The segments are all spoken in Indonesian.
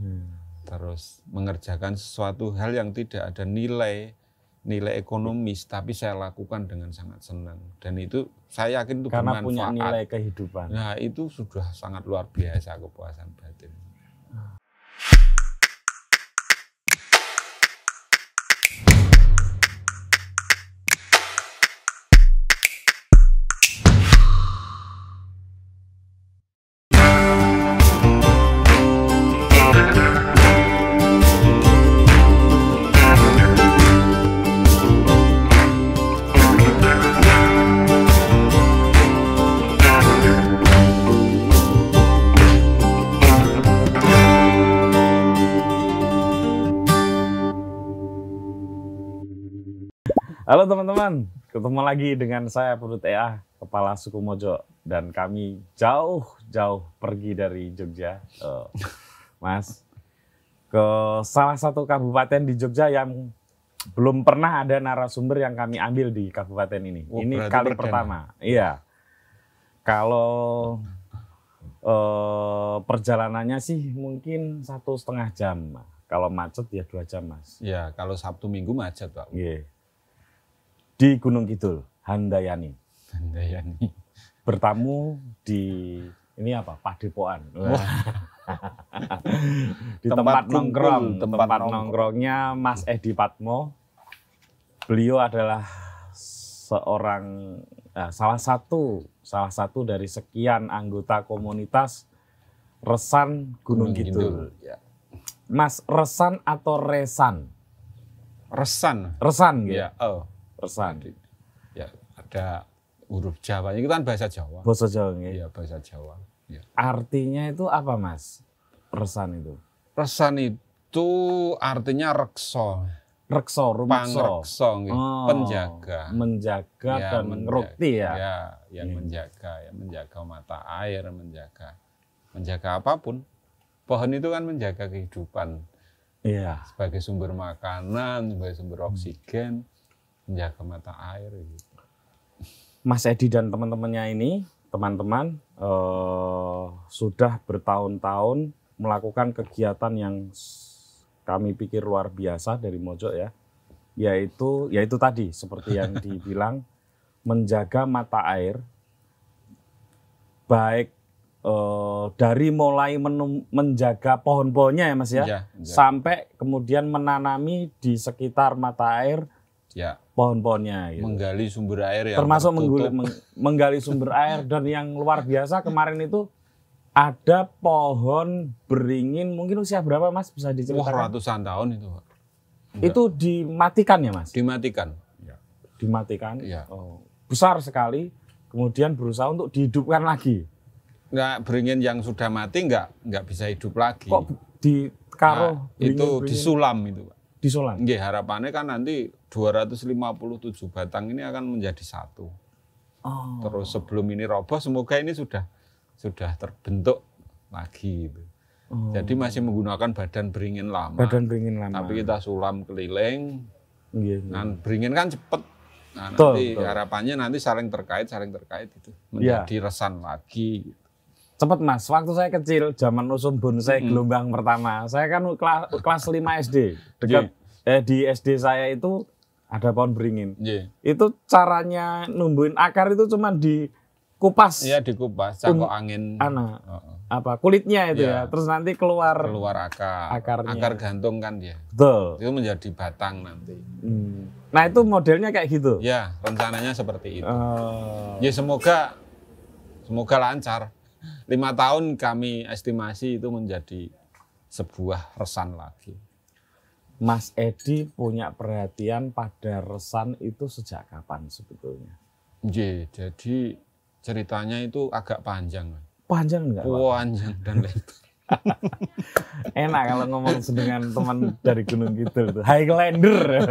hmm. terus mengerjakan sesuatu hal yang tidak ada nilai nilai ekonomis tapi saya lakukan dengan sangat senang dan itu saya yakin itu karena bermanfaat. punya nilai kehidupan nah itu sudah sangat luar biasa kepuasan batin Halo teman-teman, ketemu lagi dengan saya Purut EA, Kepala Suku Mojo. Dan kami jauh-jauh pergi dari Jogja, uh, Mas, ke salah satu kabupaten di Jogja yang belum pernah ada narasumber yang kami ambil di kabupaten ini. Oh, ini kali pertama. Iya. Kalau uh, perjalanannya sih mungkin satu setengah jam. Kalau macet ya dua jam, Mas. Iya, kalau Sabtu Minggu macet, Pak. Iya. Yeah di Gunung Kidul, Handayani. Handayani. Bertamu di ini apa? Padepokan. Wah. di tempat, tempat nongkrong, tempat, tempat nongkrongnya Mas Edi Patmo. Beliau adalah seorang eh, salah satu salah satu dari sekian anggota komunitas Resan Gunung, Gunung Kidul. Ya. Mas Resan atau Resan? Resan. Resan gitu. Ya. Oh. Resan. Ya, ada huruf Jawa. Itu kan bahasa Jawa. Bahasa Jawa ya. bahasa Jawa. Ya. Artinya itu apa, Mas? Resan itu. Resan itu artinya reksa. Reksa, rumekso. Pangrekso, gitu. oh, penjaga. Menjaga ya, dan menjaga, rukti ya. Ya, yang hmm. Iya. menjaga, ya menjaga mata air, menjaga menjaga apapun. Pohon itu kan menjaga kehidupan. Iya. Sebagai sumber makanan, sebagai sumber oksigen. Hmm menjaga ya, mata air. Gitu. Mas Edi dan teman-temannya ini, teman-teman eh, sudah bertahun-tahun melakukan kegiatan yang kami pikir luar biasa dari Mojok ya, yaitu yaitu tadi seperti yang dibilang menjaga mata air baik eh, dari mulai menum, menjaga pohon-pohonnya ya Mas ya, ya, ya sampai kemudian menanami di sekitar mata air ya. pohon-pohonnya. Gitu. Menggali sumber air yang termasuk menggali, meng, menggali sumber air dan yang luar biasa kemarin itu ada pohon beringin mungkin usia berapa mas bisa diceritakan? Wah ratusan tahun itu. Enggak. Itu dimatikan ya mas? Dimatikan. Ya. Dimatikan. Ya. Oh, besar sekali. Kemudian berusaha untuk dihidupkan lagi. Enggak, beringin yang sudah mati enggak enggak bisa hidup lagi. Kok karo nah, beringin, itu beringin. disulam itu pak di Solang. Nggih, harapannya kan nanti 257 batang ini akan menjadi satu. Oh. Terus sebelum ini roboh, semoga ini sudah sudah terbentuk lagi gitu. Oh. Jadi masih menggunakan badan beringin lama. Badan beringin lama. Tapi kita sulam keliling. Iya. Dan iya. nah, beringin kan cepat. Nah, nanti nanti tuh. harapannya nanti saling terkait, saling terkait itu iya. menjadi ya. resan lagi. Gitu. Cepet mas, waktu saya kecil, zaman usum bonsai mm -hmm. gelombang pertama, saya kan kelas, kelas 5 SD, dekat yeah. eh, di SD saya itu ada pohon beringin. Yeah. Itu caranya numbuhin akar itu cuma di kupas. Iya dikupas, cangkok angin. Ana. uh -uh. Apa kulitnya itu ya. ya. Terus nanti keluar keluar akar. Akarnya. Akar gantung kan dia. Betul. Itu menjadi batang nanti. Hmm. Nah, itu modelnya kayak gitu. Ya, rencananya seperti itu. Oh. Ya semoga semoga lancar lima tahun kami estimasi itu menjadi sebuah resan lagi. Mas Edi punya perhatian pada resan itu sejak kapan sebetulnya? Ye, jadi ceritanya itu agak panjang. Panjang enggak? Oh, panjang dan lebar. Enak kalau ngomong dengan teman dari Gunung Kidul gitu, Highlander.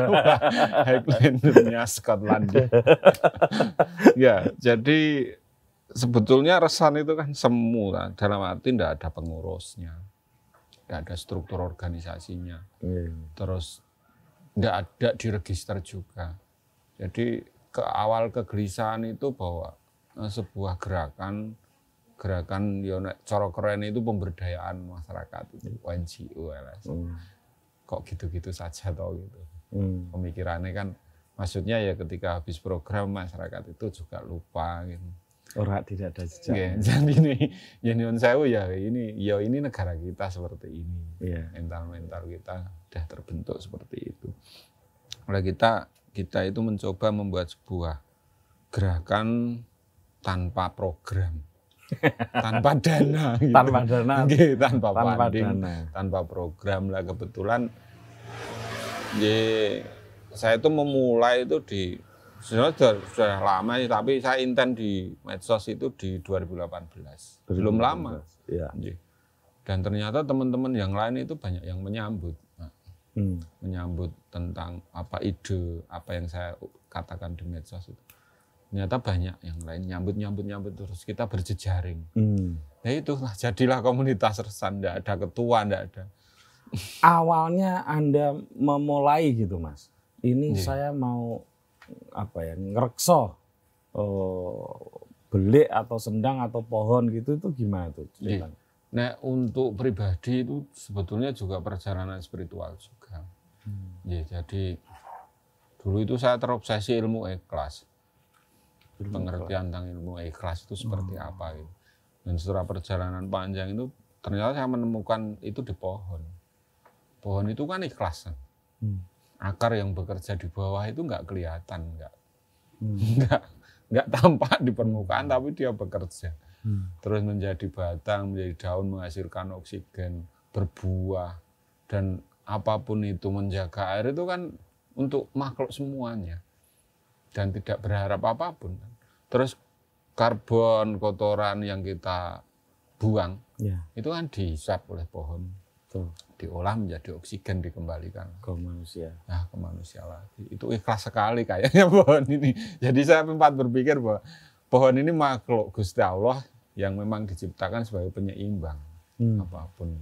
Highlandernya Scotland. ya, jadi sebetulnya resan itu kan semu kan dalam arti tidak ada pengurusnya tidak ada struktur organisasinya hmm. terus tidak ada di register juga jadi ke awal kegelisahan itu bahwa eh, sebuah gerakan gerakan yonek ya coro keren itu pemberdayaan masyarakat itu iya. NGO LSM. Ya, hmm. Kok gitu-gitu saja toh gitu. Hmm. Pemikirannya kan maksudnya ya ketika habis program masyarakat itu juga lupa gitu. Ora tidak ada jejak. Yeah. Jadi ini ya nyuwun sewu ya ini ya ini negara kita seperti ini. Yeah. Mental-mental kita sudah terbentuk seperti itu. Oleh kita kita itu mencoba membuat sebuah gerakan tanpa program. tanpa dana gitu. Tanpa dana. Gitu, tanpa, tanpa funding, dana. tanpa program lah kebetulan. Ya, saya itu memulai itu di Sebenarnya sudah, lama sih, tapi saya inten di medsos itu di 2018. 2018. Belum lama. Ya. Dan ternyata teman-teman yang lain itu banyak yang menyambut. Nah, hmm. Menyambut tentang apa ide, apa yang saya katakan di medsos itu. Ternyata banyak yang lain nyambut, nyambut, nyambut terus kita berjejaring. Hmm. Ya itu nah, jadilah komunitas resan, tidak ada ketua, tidak ada. Awalnya Anda memulai gitu mas, ini yeah. saya mau apa ya ngerekso oh, eh, belik atau sendang atau pohon gitu itu gimana tuh iya. ceritanya? Nah untuk pribadi itu sebetulnya juga perjalanan spiritual juga. Hmm. Ya jadi dulu itu saya terobsesi ilmu ikhlas. Ilmu Pengertian ikhlas. tentang ilmu ikhlas itu seperti hmm. apa gitu. Dan setelah perjalanan panjang itu ternyata saya menemukan itu di pohon. Pohon itu kan ikhlas. Hmm akar yang bekerja di bawah itu nggak kelihatan, nggak hmm. nggak tampak di permukaan, hmm. tapi dia bekerja. Hmm. Terus menjadi batang, menjadi daun, menghasilkan oksigen, berbuah dan apapun itu menjaga air itu kan untuk makhluk semuanya dan tidak berharap apapun. Terus karbon kotoran yang kita buang ya. itu kan dihisap oleh pohon diolah menjadi oksigen dikembalikan ke manusia. Nah, ke manusia lagi. Itu ikhlas sekali kayaknya pohon ini. Jadi saya sempat berpikir bahwa pohon ini makhluk Gusti Allah yang memang diciptakan sebagai penyeimbang hmm. apapun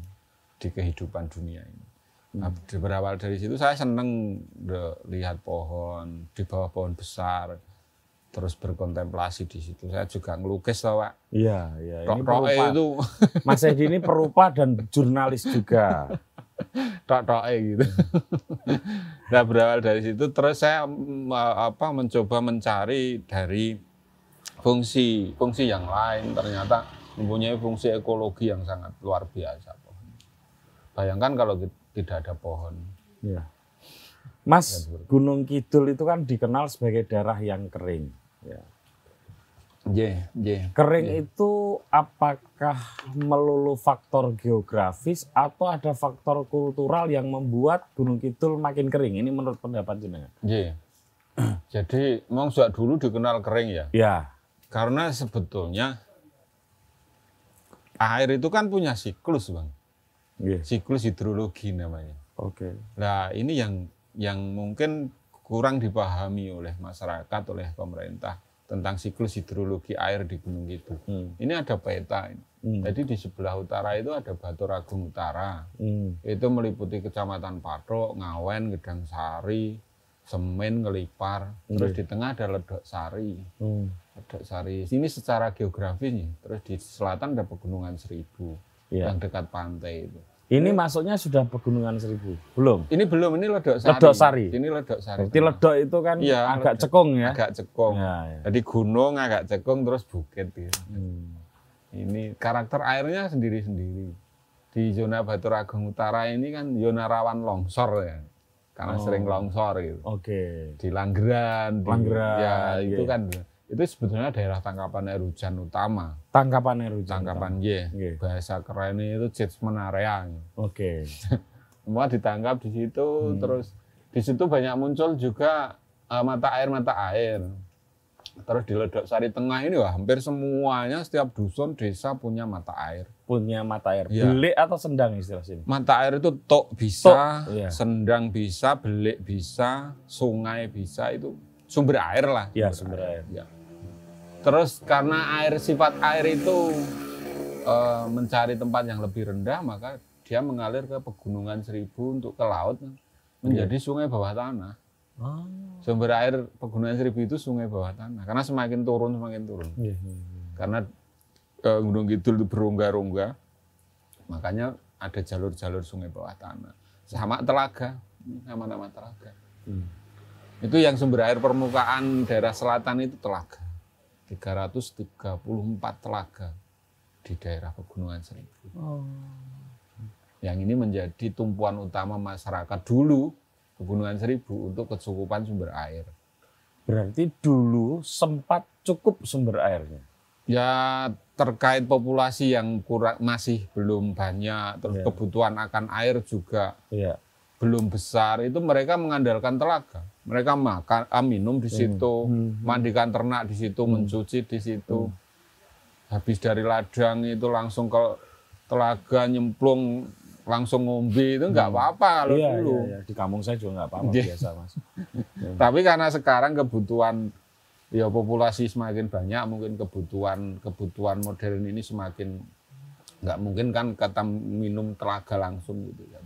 di kehidupan dunia ini. Nah, hmm. berawal dari situ saya senang lihat pohon di bawah pohon besar terus berkontemplasi di situ. Saya juga ngelukis loh, Pak. Iya, iya. Ini Tok perupa. itu. Mas Edi ini perupa dan jurnalis juga. Tok toke gitu. Nah, berawal dari situ terus saya mm, eh, apa mencoba mencari dari fungsi fungsi yang lain ternyata mempunyai fungsi ekologi yang sangat luar biasa Bayangkan kalau tidak ada pohon. Iya Mas ya, Gunung Kidul itu kan dikenal sebagai daerah yang kering. Ya. Yeah, yeah, kering yeah. itu apakah melulu faktor geografis atau ada faktor kultural yang membuat Gunung Kidul makin kering? Ini menurut pendapat jenengan. Yeah. Jadi memang sejak dulu dikenal kering ya. Ya. Yeah. Karena sebetulnya air itu kan punya siklus bang. Yeah. Siklus hidrologi namanya. Oke. Okay. Nah ini yang yang mungkin kurang dipahami oleh masyarakat, oleh pemerintah tentang siklus hidrologi air di Gunung Kidul. Hmm. Ini ada peta Hmm. Jadi di sebelah utara itu ada Batu Ragung Utara. Hmm. Itu meliputi Kecamatan Patok, Ngawen, Gedang Sari, Semen, ngelipar Hmm. Terus di tengah ada Ledok Sari. Hmm. Ledok Sari. Ini secara geografis nih. Terus di selatan ada Pegunungan Seribu yeah. yang dekat pantai itu. Ini masuknya sudah pegunungan seribu, belum? Ini belum, ini ledok sari. Ledok sari. Ini ledok sari. Berarti ledok itu kan ya, agak ledok, cekung ya? Agak cekung. Ya, ya. Jadi gunung agak cekung terus bukit gitu. Hmm. Ini karakter airnya sendiri-sendiri. Di zona Batur Agung Utara ini kan zona rawan longsor ya. Karena oh. sering longsor gitu. Oke. Okay. Di Langgeran. Langgeran. ya, okay. Iya, itu iya. kan itu sebetulnya daerah tangkapan air hujan utama. Tangkapan air hujan. Tangkapan ye. Okay. Bahasa kerennya itu judgment area. Oke. Okay. Semua ditangkap di situ hmm. terus di situ banyak muncul juga uh, mata air mata air. Terus di Ledok Sari Tengah ini wah hampir semuanya setiap dusun desa punya mata air. Punya mata air. Ya. Belik atau sendang istilah sini? Mata air itu tok bisa, tok, Yeah. sendang bisa, belik bisa, sungai bisa itu sumber air lah. Iya, sumber, sumber air. air. Ya Terus karena air sifat air itu e, mencari tempat yang lebih rendah, maka dia mengalir ke pegunungan Seribu untuk ke laut menjadi yeah. sungai bawah tanah. Oh. Sumber air pegunungan Seribu itu sungai bawah tanah. Karena semakin turun semakin turun. Yeah. Iya, iya. Karena e, Gunung Kidul itu berongga-rongga, makanya ada jalur-jalur sungai bawah tanah. Sama telaga, nama-nama telaga. Hmm. Itu yang sumber air permukaan daerah selatan itu telaga. 334 telaga di daerah Pegunungan Seribu. Oh. Yang ini menjadi tumpuan utama masyarakat dulu Pegunungan Seribu untuk kecukupan sumber air. Berarti dulu sempat cukup sumber airnya. Ya terkait populasi yang kurang masih belum banyak, terus yeah. kebutuhan akan air juga. Yeah belum besar itu mereka mengandalkan telaga. Mereka makan, ah, minum di hmm. situ, hmm, hmm. mandikan ternak di situ, hmm. mencuci di situ. Hmm. Habis dari ladang itu langsung ke telaga nyemplung langsung ngombe itu nggak hmm. apa-apa kalau iya, dulu. Iya, iya. Di kampung saya juga nggak apa-apa iya. biasa mas. Tapi karena sekarang kebutuhan ya populasi semakin banyak, mungkin kebutuhan kebutuhan modern ini semakin nggak mungkin kan kata minum telaga langsung gitu. Ya.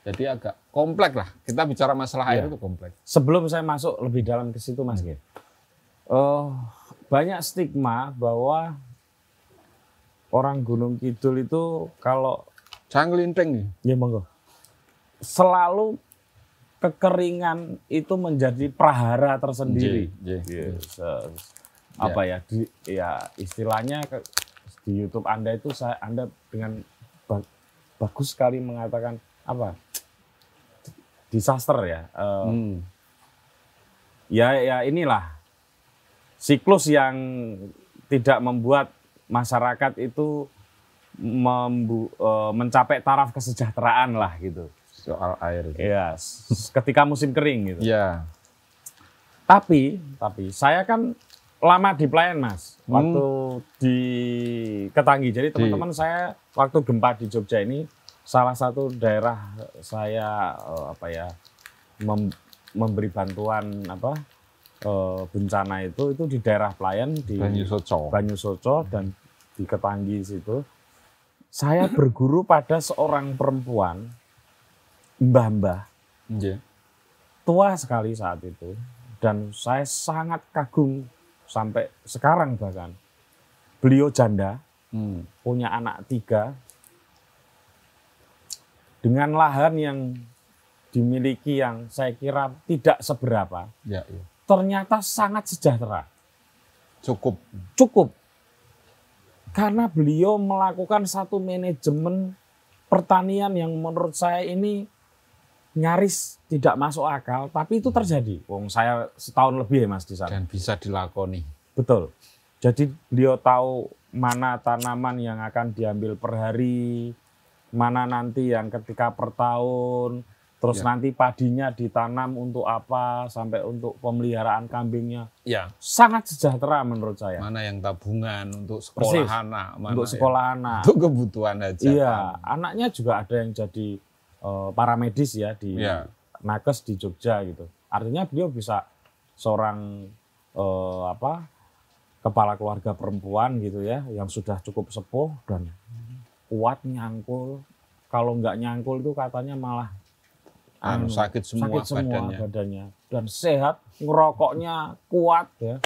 Jadi agak kompleks lah. Kita bicara masalah ya. air iya. itu kompleks. Sebelum saya masuk lebih dalam ke situ, Mas Gir. Uh, banyak stigma bahwa orang Gunung Kidul itu kalau Canglinteng ya monggo. Selalu kekeringan itu menjadi prahara tersendiri. Yes. Iya. Apa ya. ya di ya istilahnya di YouTube Anda itu saya Anda dengan bagus sekali mengatakan apa disaster ya. Uh, hmm. Ya ya inilah siklus yang tidak membuat masyarakat itu membu, uh, mencapai taraf kesejahteraan lah gitu. Soal air. gitu. ya ketika musim kering gitu. ya Tapi tapi saya kan lama di pelayan mas hmm. waktu hmm. di Ketanggi jadi teman-teman saya waktu gempa di Jogja ini salah satu daerah saya uh, apa ya mem memberi bantuan apa uh, bencana itu itu di daerah Pelayan di Banyu Soco, Banyu Soco dan di Ketanggi situ saya berguru pada seorang perempuan mbah-mbah yeah. tua sekali saat itu dan saya sangat kagum sampai sekarang bahkan beliau janda hmm. punya anak tiga dengan lahan yang dimiliki yang saya kira tidak seberapa, ya, ya. ternyata sangat sejahtera. Cukup. Cukup. Karena beliau melakukan satu manajemen pertanian yang menurut saya ini nyaris tidak masuk akal, tapi itu terjadi. Wong saya setahun lebih ya Mas di sana. Dan bisa dilakoni. Betul. Jadi beliau tahu mana tanaman yang akan diambil per hari, mana nanti yang ketika per tahun terus ya. nanti padinya ditanam untuk apa sampai untuk pemeliharaan kambingnya ya sangat sejahtera menurut saya mana yang tabungan untuk sekolah Persis. anak mana untuk sekolah ya. anak untuk kebutuhan aja iya kan? anaknya juga ada yang jadi uh, paramedis ya di ya. nakes di Jogja gitu artinya beliau bisa seorang uh, apa kepala keluarga perempuan gitu ya yang sudah cukup sepuh dan kuat nyangkul kalau nggak nyangkul itu katanya malah anu, anu, sakit semua, sakit semua badannya. badannya dan sehat ngerokoknya kuat ya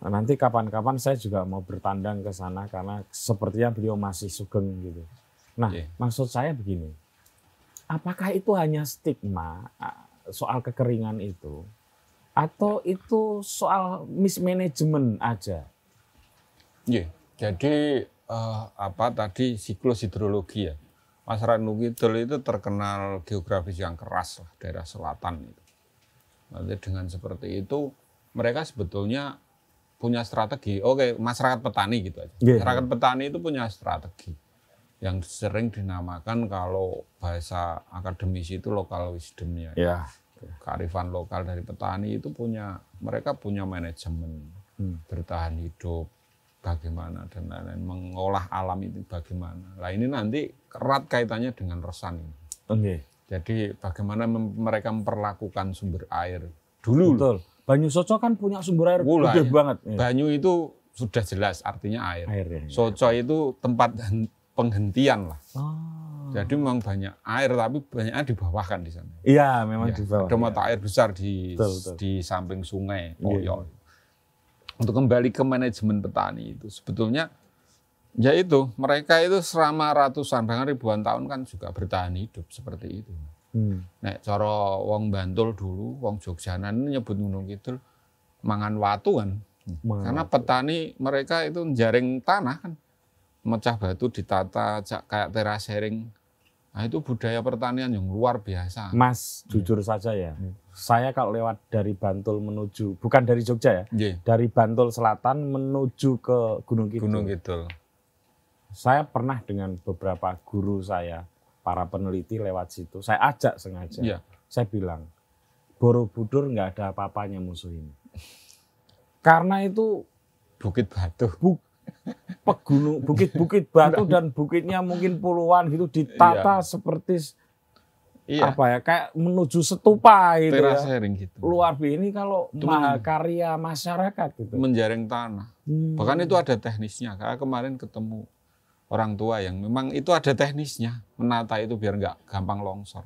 nah, nanti kapan-kapan saya juga mau bertandang ke sana karena sepertinya beliau masih sugeng gitu nah yeah. maksud saya begini apakah itu hanya stigma ah, soal kekeringan itu atau itu soal mismanagement aja yeah. jadi uh, apa tadi siklus hidrologi ya. Masyarakat Nukidul itu terkenal geografis yang keras lah, daerah selatan itu. Nanti dengan seperti itu mereka sebetulnya punya strategi. Oke, masyarakat petani gitu aja. Yeah. Masyarakat petani itu punya strategi yang sering dinamakan kalau bahasa akademisi itu lokal wisdomnya. Yeah. Kearifan lokal dari petani itu punya mereka punya manajemen hmm. bertahan hidup, bagaimana dan lain-lain mengolah alam itu bagaimana. Nah ini nanti erat kaitannya dengan resan ini. Okay. Jadi bagaimana mereka memperlakukan sumber air dulu. Betul. Banyu Soco kan punya sumber air Wulah, gede banget. Iya. Banyu itu sudah jelas artinya air. air ya, ya. Soco itu tempat penghentian lah. Oh. Jadi memang banyak air tapi banyak di bawah kan di sana. Iya, memang ya, di bawah. Ada mata ya. air besar di betul, betul. di samping sungai oh, Iya untuk kembali ke manajemen petani itu sebetulnya ya itu mereka itu selama ratusan bahkan ribuan tahun kan juga bertahan hidup seperti itu. Hmm. Nek cara wong Bantul dulu, wong Jogjanan nyebut gunung gitu mangan watu kan. Mangan Karena petani mereka itu jaring tanah kan. Mecah batu ditata kayak teras sharing. Nah, itu budaya pertanian yang luar biasa. Mas, iya. jujur ya. saja ya. Hmm saya kalau lewat dari Bantul menuju bukan dari Jogja ya, yeah. dari Bantul Selatan menuju ke Gunung Kidul. Gunung Kidul. Saya pernah dengan beberapa guru saya, para peneliti lewat situ, saya ajak sengaja. Yeah. Saya bilang, Borobudur nggak ada apa-apanya musuh ini. Karena itu Bukit Batu. Bu, pegunung, bukit-bukit batu dan bukitnya mungkin puluhan gitu ditata yeah. seperti iya. apa ya kayak menuju setupa gitu ya. sharing gitu. Luar biasa ini kalau karya masyarakat gitu. Menjaring tanah. Hmm. Bahkan itu ada teknisnya. Kayak kemarin ketemu orang tua yang memang itu ada teknisnya menata itu biar nggak gampang longsor.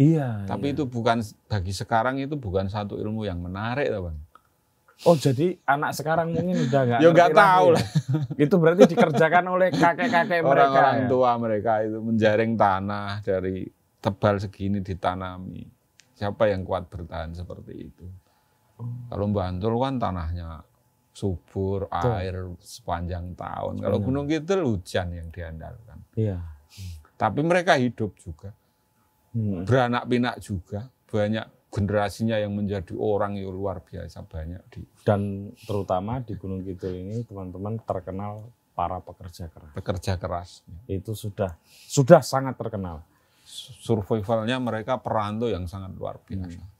Iya. Tapi iya. itu bukan bagi sekarang itu bukan satu ilmu yang menarik, bang. Oh jadi anak sekarang mungkin udah nggak. ya nggak tahu ya. lah. Itu berarti dikerjakan oleh kakek-kakek mereka. orang ya? tua ya? mereka itu menjaring tanah dari tebal segini ditanami. Siapa yang kuat bertahan seperti itu? Kalau Bantul kan tanahnya subur, Tuh. air sepanjang tahun. Kalau Gunung Kidul hujan yang diandalkan. Iya. Tapi mereka hidup juga. Hmm. Beranak pinak juga. Banyak generasinya yang menjadi orang yang luar biasa banyak di dan terutama di Gunung Kidul ini teman-teman terkenal para pekerja keras. Pekerja keras. Itu sudah sudah sangat terkenal survivalnya mereka perantau yang sangat luar biasa. Hmm.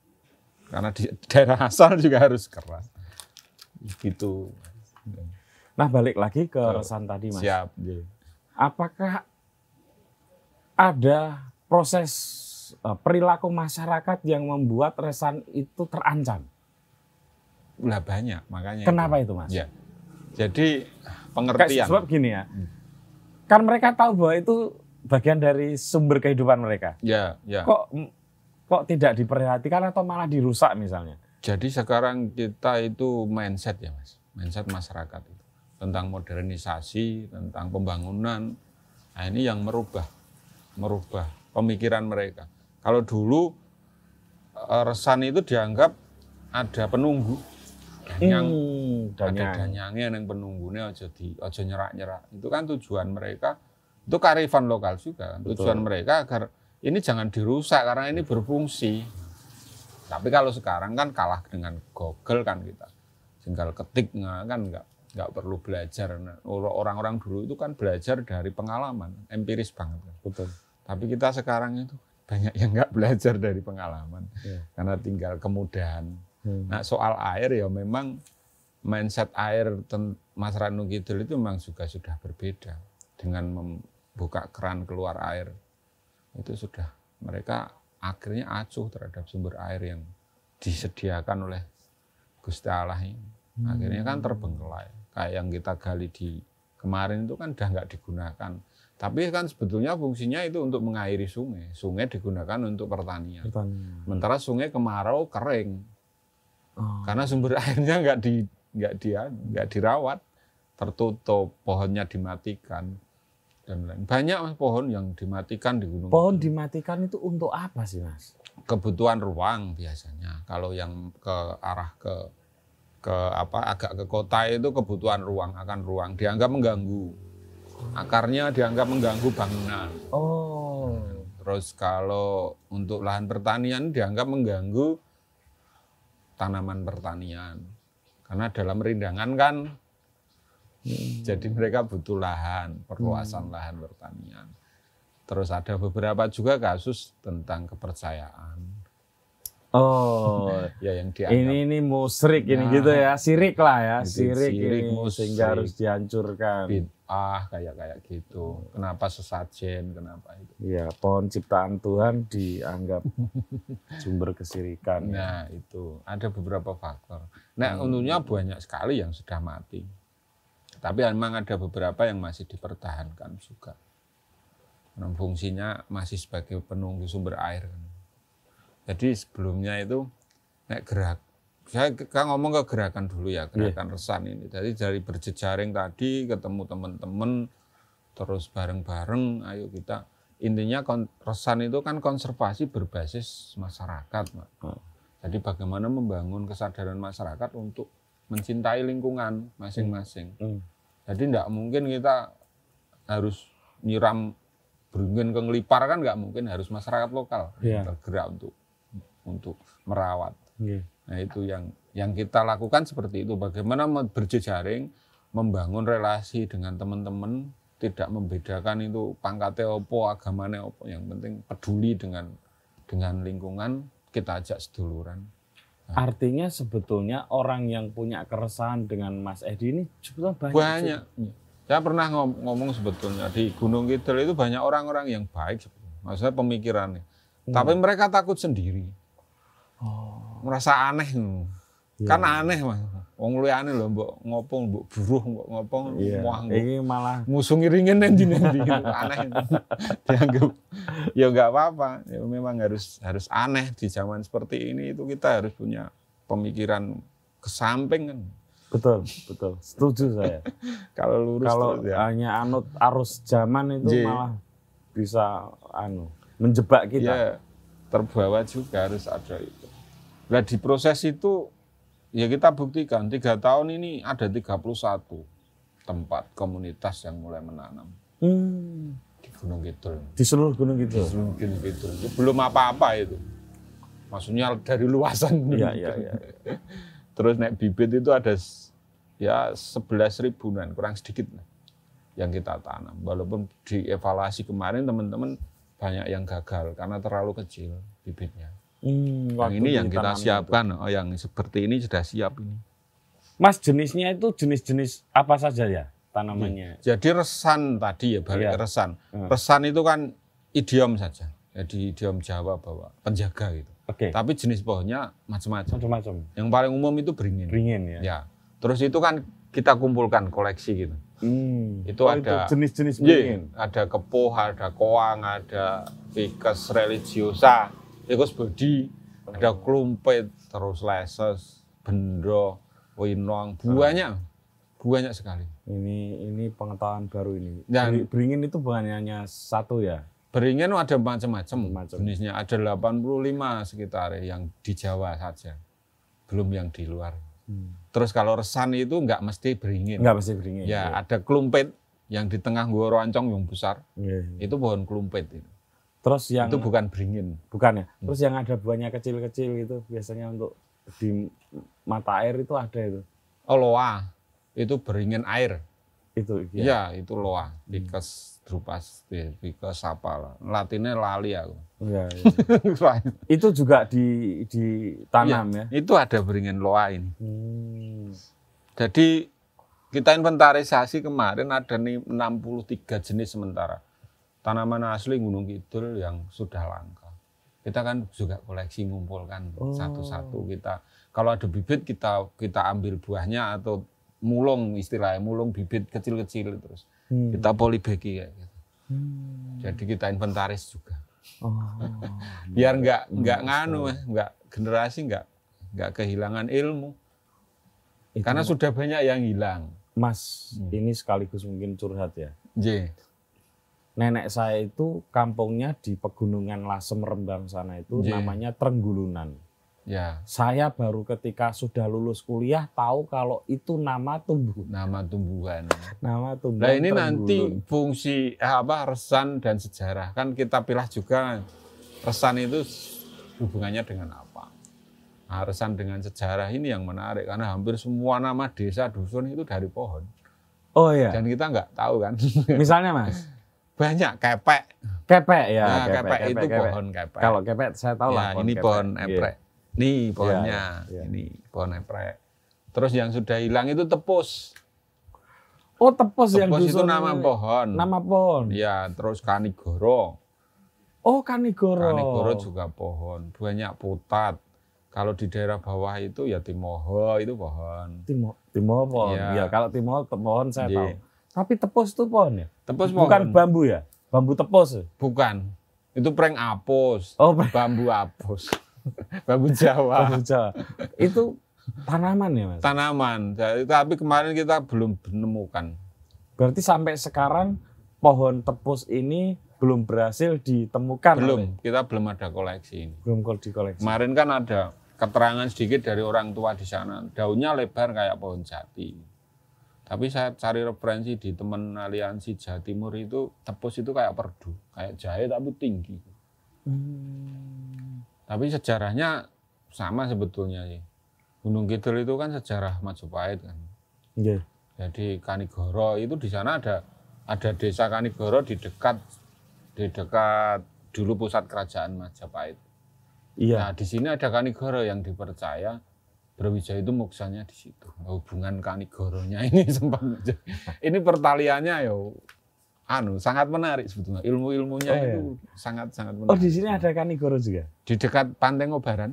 Karena di daerah asal juga harus keras. Gitu. Nah balik lagi ke oh, resan tadi mas. Siap. Apakah ada proses eh, perilaku masyarakat yang membuat resan itu terancam? Lah banyak, makanya. Kenapa itu, itu Mas? Ya. Jadi pengertian. Kayak sebab gini ya. Hmm. Kan mereka tahu bahwa itu bagian dari sumber kehidupan mereka. Ya, ya. Kok kok tidak diperhatikan atau malah dirusak misalnya? Jadi sekarang kita itu mindset ya mas, mindset masyarakat itu tentang modernisasi, tentang pembangunan. Nah ini yang merubah, merubah pemikiran mereka. Kalau dulu eh, resan itu dianggap ada penunggu, yang hmm, ada danyangnya yang penunggunya aja di aja nyerak nyerak. Itu kan tujuan mereka itu karifan lokal juga. Betul. Tujuan mereka agar ini jangan dirusak karena ini berfungsi. Tapi kalau sekarang kan kalah dengan Google kan kita. Tinggal ketik nah, kan nggak nggak perlu belajar. Nah, orang-orang dulu itu kan belajar dari pengalaman, empiris banget. Kan. Betul. Tapi kita sekarang itu banyak yang nggak belajar dari pengalaman ya. karena tinggal kemudahan. Hmm. Nah soal air ya memang mindset air Mas Ranu itu memang juga sudah berbeda dengan buka keran keluar air itu sudah mereka akhirnya acuh terhadap sumber air yang disediakan oleh Gusti Allah ini. Hmm. Akhirnya kan terbengkelai. Kayak yang kita gali di kemarin itu kan udah nggak digunakan. Tapi kan sebetulnya fungsinya itu untuk mengairi sungai. Sungai digunakan untuk pertanian. pertanian. Sementara sungai kemarau kering. Oh. Karena sumber airnya nggak di nggak dia nggak dirawat, tertutup, pohonnya dimatikan dan lain. Banyak pohon yang dimatikan di gunung. Pohon dimatikan itu untuk apa sih, Mas? Kebutuhan ruang biasanya. Kalau yang ke arah ke ke apa agak ke kota itu kebutuhan ruang akan ruang dianggap mengganggu. Akarnya dianggap mengganggu bangunan. Oh. Terus kalau untuk lahan pertanian dianggap mengganggu tanaman pertanian. Karena dalam rindangan kan Hmm. Jadi mereka butuh lahan, perluasan hmm. lahan pertanian. Terus ada beberapa juga kasus tentang kepercayaan. Oh, ya yang dianggap. Ini ini musrik ini ya. gitu ya, sirik lah ya, sirik, sirik ini musrik, sehingga harus dihancurkan. Ah, kayak kayak gitu. Hmm. Kenapa sesajen, kenapa itu? Ya, pohon ciptaan Tuhan dianggap sumber kesirikan. Ya. Nah, ya. itu ada beberapa faktor. Nah, hmm. untungnya banyak sekali yang sudah mati. Tapi memang ada beberapa yang masih dipertahankan juga. Fungsinya masih sebagai penunggu sumber air. Jadi sebelumnya itu naik gerak. Saya kan ngomong ke gerakan dulu ya, iya. gerakan yeah. resan ini. Jadi dari berjejaring tadi ketemu teman-teman terus bareng-bareng ayo kita intinya resan itu kan konservasi berbasis masyarakat, hmm. Jadi bagaimana membangun kesadaran masyarakat untuk mencintai lingkungan masing-masing. Hmm. Jadi tidak mungkin kita harus nyiram beringin ke ngelipar kan nggak mungkin harus masyarakat lokal yeah. tergerak untuk untuk merawat. Yeah. Nah itu yang yang kita lakukan seperti itu. Bagaimana berjejaring, membangun relasi dengan teman-teman, tidak membedakan itu pangkatnya opo, agamanya opo. Yang penting peduli dengan dengan lingkungan, kita ajak seduluran. Artinya sebetulnya orang yang punya keresahan dengan Mas Edi ini sebetulnya banyak. Banyak. Saya pernah ngomong sebetulnya di Gunung Kidul itu banyak orang-orang yang baik sebetulnya. Maksudnya pemikirannya. Hmm. Tapi mereka takut sendiri. Oh. Merasa aneh. Ya. Kan aneh Mas. Wong aneh loh, mbok ngopong, mbok buruh mbok ngopong, yeah. muang. Ini malah ngusung iringin nanti jinin aneh dianggap ya nggak apa-apa. Ya memang harus harus aneh di zaman seperti ini itu kita harus punya pemikiran kesamping kan. Betul, betul. Setuju saya. kalau lurus kalau ya. hanya anut arus zaman itu malah bisa anu menjebak kita. Ya, terbawa juga harus ada itu. Nah di proses itu ya kita buktikan tiga tahun ini ada 31 tempat komunitas yang mulai menanam hmm. di Gunung Kidul di seluruh Gunung Kidul di seluruh Gunung Kidul itu belum apa-apa itu maksudnya dari luasan ya, ya, ya. terus naik bibit itu ada ya 11 ribuan kurang sedikit yang kita tanam walaupun dievaluasi kemarin teman-teman banyak yang gagal karena terlalu kecil bibitnya Hmm, yang ini yang kita siapkan, oh, yang seperti ini sudah siap ini. Mas jenisnya itu jenis-jenis apa saja ya tanamannya? Iya. Jadi resan tadi ya balik ya. resan. Resan itu kan idiom saja. Jadi idiom Jawa bahwa penjaga gitu. Oke. Okay. Tapi jenis pohonnya macam-macam. Macam-macam. Yang paling umum itu beringin. Beringin ya. Ya. Terus itu kan kita kumpulkan koleksi gitu. Hmm. Itu oh, ada jenis-jenis iya, beringin. ada kepoh, ada koang, ada ficus religiosa Ikus ya, bodi, ada klumpet, terus leses, bendo, winong, buahnya buahnya sekali. Ini ini pengetahuan baru ini. Dan beringin itu bukan hanya satu ya. Beringin ada macam-macam jenisnya. Ada 85 sekitar yang di Jawa saja. Belum yang di luar. Hmm. Terus kalau resan itu nggak mesti beringin. Nggak mesti beringin. Ya, ya. ada klumpet yang di tengah gua roncong yang besar. Iya, iya. Itu pohon klumpet. itu. Terus yang itu bukan beringin, bukan ya. Hmm. yang ada buahnya kecil-kecil gitu, biasanya untuk di mata air itu ada itu. Oh loa, itu beringin air. Itu. Iya, ya, itu loa. Dikas hmm. drupas, dikes apa lah. Latinnya lali aku. Iya. Ya. itu juga di tanam ya, ya. Itu ada beringin loa ini. Hmm. Jadi kita inventarisasi kemarin ada nih 63 jenis sementara tanaman asli Gunung Kidul yang sudah langka. Kita kan juga koleksi ngumpulkan oh. satu-satu oh. kita. Kalau ada bibit kita kita ambil buahnya atau mulung istilahnya mulung bibit kecil-kecil terus hmm. kita polybagi kayak gitu. Hmm. Jadi kita inventaris juga. Oh. Biar nggak nggak hmm, nganu, ya, nggak generasi nggak nggak kehilangan ilmu. Itu Karena sudah banyak yang hilang. Mas, hmm. ini sekaligus mungkin curhat ya. J nenek saya itu kampungnya di pegunungan Lasem Rembang sana itu yeah. namanya Trenggulunan. Ya. Saya baru ketika sudah lulus kuliah tahu kalau itu nama tumbuh. Nama tumbuhan. nama tumbuhan. Nah ini nanti fungsi eh, apa resan dan sejarah kan kita pilih juga resan itu hubungannya dengan apa? Nah, resan dengan sejarah ini yang menarik karena hampir semua nama desa dusun itu dari pohon. Oh iya. Dan kita nggak tahu kan. Misalnya mas. banyak kepek. Kepek ya. Nah, kepek, kepek, kepek itu kepek. pohon kepek. Kalau kepek saya tahu ya, lah. ini kepek. pohon iya. eprek. Yeah. Ini iya, pohonnya. Yeah, yeah. Ini pohon eprek. Terus yang sudah hilang itu tepus. Oh tepus, tepus yang itu nama pohon. Nama pohon. Ya terus kanigoro. Oh kanigoro. Kanigoro juga pohon. Banyak putat. Kalau di daerah bawah itu ya timoho itu pohon. Timo, timoho pohon. Ya, ya kalau timoho pohon saya yeah. tahu. Tapi tepos itu pohon ya? Tepus pohon. Bukan bambu ya? Bambu tepus? Bukan. Itu prank apus. Oh, prank. bambu apus. bambu Jawa. Bambu Jawa. itu tanaman ya, Mas? Tanaman. tapi kemarin kita belum menemukan. Berarti sampai sekarang pohon tepus ini belum berhasil ditemukan. Belum. Kita belum ada koleksi ini. Belum di koleksi. Kemarin kan ada keterangan sedikit dari orang tua di sana. Daunnya lebar kayak pohon jati tapi saya cari referensi di teman aliansi Jawa Timur itu tepus itu kayak perdu, kayak jahe tapi tinggi. Hmm. Tapi sejarahnya sama sebetulnya sih. Gunung Kidul itu kan sejarah Majapahit kan. Yeah. Jadi Kanigoro itu di sana ada ada desa Kanigoro di dekat di dekat dulu pusat kerajaan Majapahit. Iya. Yeah. Nah, di sini ada Kanigoro yang dipercaya Brawijaya itu moksanya di situ. Oh, hubungan kanigoronya ini sempat ini pertaliannya ya anu sangat menarik sebetulnya. Ilmu-ilmunya oh, itu iya. sangat-sangat menarik. Oh, di sini ada kanigoro juga. Di dekat Pantai Ngobaran.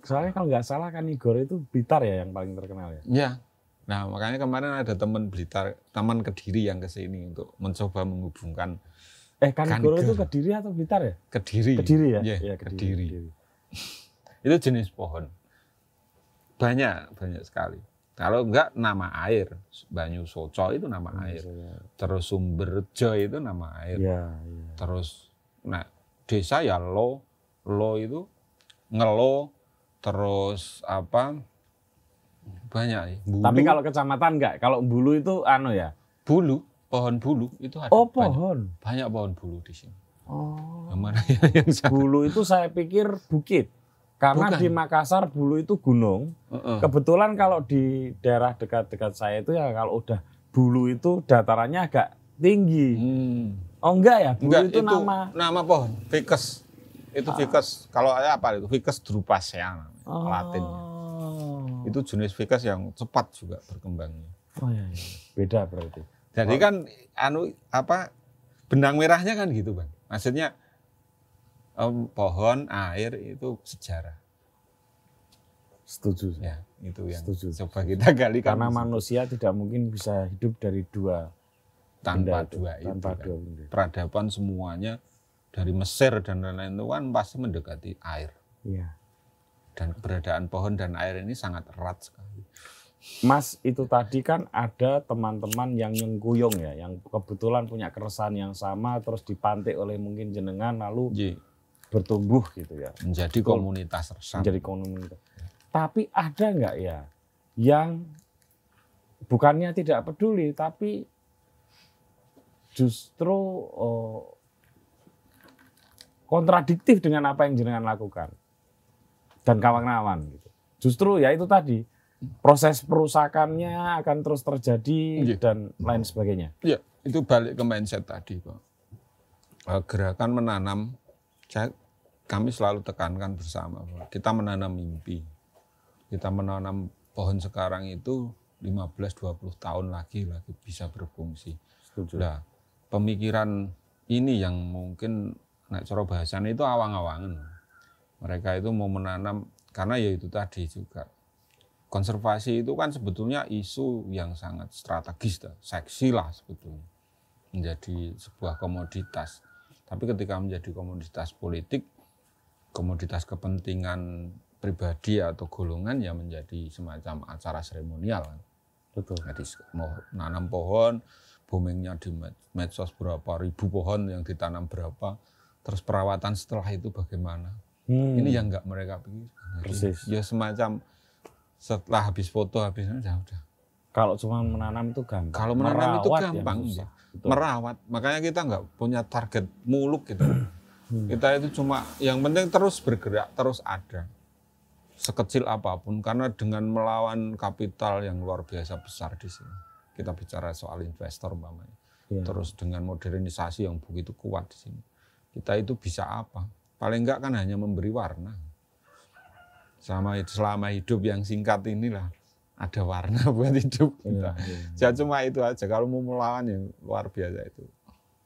Soalnya kalau nggak salah kanigoro itu Blitar ya yang paling terkenal ya. Iya. Nah, makanya kemarin ada teman Blitar, teman Kediri yang ke sini untuk mencoba menghubungkan Eh, kanigoro, kanigoro itu Kediri atau Blitar ya? Kediri. Kediri ya? Iya, yeah, yeah, kediri. kediri. kediri. itu jenis pohon banyak, banyak sekali. Kalau enggak nama air, Banyu Soco itu nama Banyu air. Soco. Terus Sumberjo itu nama air. Ya, ya. Terus nah desa ya lo, lo itu ngelo terus apa banyak bulu. Tapi kalau kecamatan enggak, kalau bulu itu anu ya. Bulu, pohon bulu itu ada. Oh, pohon. Banyak, banyak pohon bulu di sini. Oh. yang ya, Bulu itu saya pikir bukit. Karena Bukan. di Makassar bulu itu gunung. Uh -uh. Kebetulan kalau di daerah dekat-dekat saya itu ya kalau udah bulu itu datarannya agak tinggi. Hmm. Oh enggak ya, bulu enggak, itu, itu nama nama pohon ficus. Itu ah. ficus. Kalau apa itu ficus drupacea oh. Latin. Itu jenis ficus yang cepat juga berkembangnya. Oh iya, iya. beda berarti. Jadi oh. kan anu apa benang merahnya kan gitu, Bang. Maksudnya um, pohon, air itu sejarah. Setuju. Ya, itu yang Setuju. coba kita gali karena manusia tidak mungkin bisa hidup dari dua tanpa benda, dua itu, tanpa itu, kan. dua kan. Peradaban semuanya dari Mesir dan lain-lain itu kan pasti mendekati air. Iya. Dan keberadaan pohon dan air ini sangat erat sekali. Mas itu tadi kan ada teman-teman yang nyengguyung ya, yang kebetulan punya keresahan yang sama terus dipantik oleh mungkin jenengan lalu yeah bertumbuh gitu ya. Menjadi komunitas resam. Menjadi komunitas. Tapi ada nggak ya yang bukannya tidak peduli tapi justru oh, kontradiktif dengan apa yang jenengan lakukan dan kawan-kawan gitu. Justru ya itu tadi proses perusakannya akan terus terjadi yeah. dan lain sebagainya. Iya, itu balik ke mindset tadi, Pak. Eh, gerakan menanam saya, kami selalu tekankan bersama kita menanam mimpi. Kita menanam pohon sekarang itu 15-20 tahun lagi lagi bisa berfungsi. Setuju. Nah, pemikiran ini yang mungkin naik cara bahasan itu awang-awangan. Mereka itu mau menanam karena ya itu tadi juga konservasi itu kan sebetulnya isu yang sangat strategis, seksi lah sebetulnya menjadi sebuah komoditas. Tapi ketika menjadi komoditas politik, komoditas kepentingan pribadi atau golongan ya menjadi semacam acara seremonial. Betul. Jadi mau nanam pohon, boomingnya di medsos berapa ribu pohon yang ditanam berapa, terus perawatan setelah itu bagaimana? Hmm. Ini yang enggak mereka pikir. Persis. Ya semacam setelah habis foto habis ya udah kalau cuma menanam itu gampang. Kalau menanam merawat itu ya gampang. Ya, merawat. Makanya kita nggak punya target muluk gitu. Hmm. Kita itu cuma yang penting terus bergerak, terus ada. Sekecil apapun karena dengan melawan kapital yang luar biasa besar di sini. Kita bicara soal investor umpamanya. Ya. Terus dengan modernisasi yang begitu kuat di sini. Kita itu bisa apa? Paling nggak kan hanya memberi warna. Sama selama hidup yang singkat inilah ada warna buat hidup iya, kita. Ya, ya. cuma itu aja. Kalau mau melawan ya luar biasa itu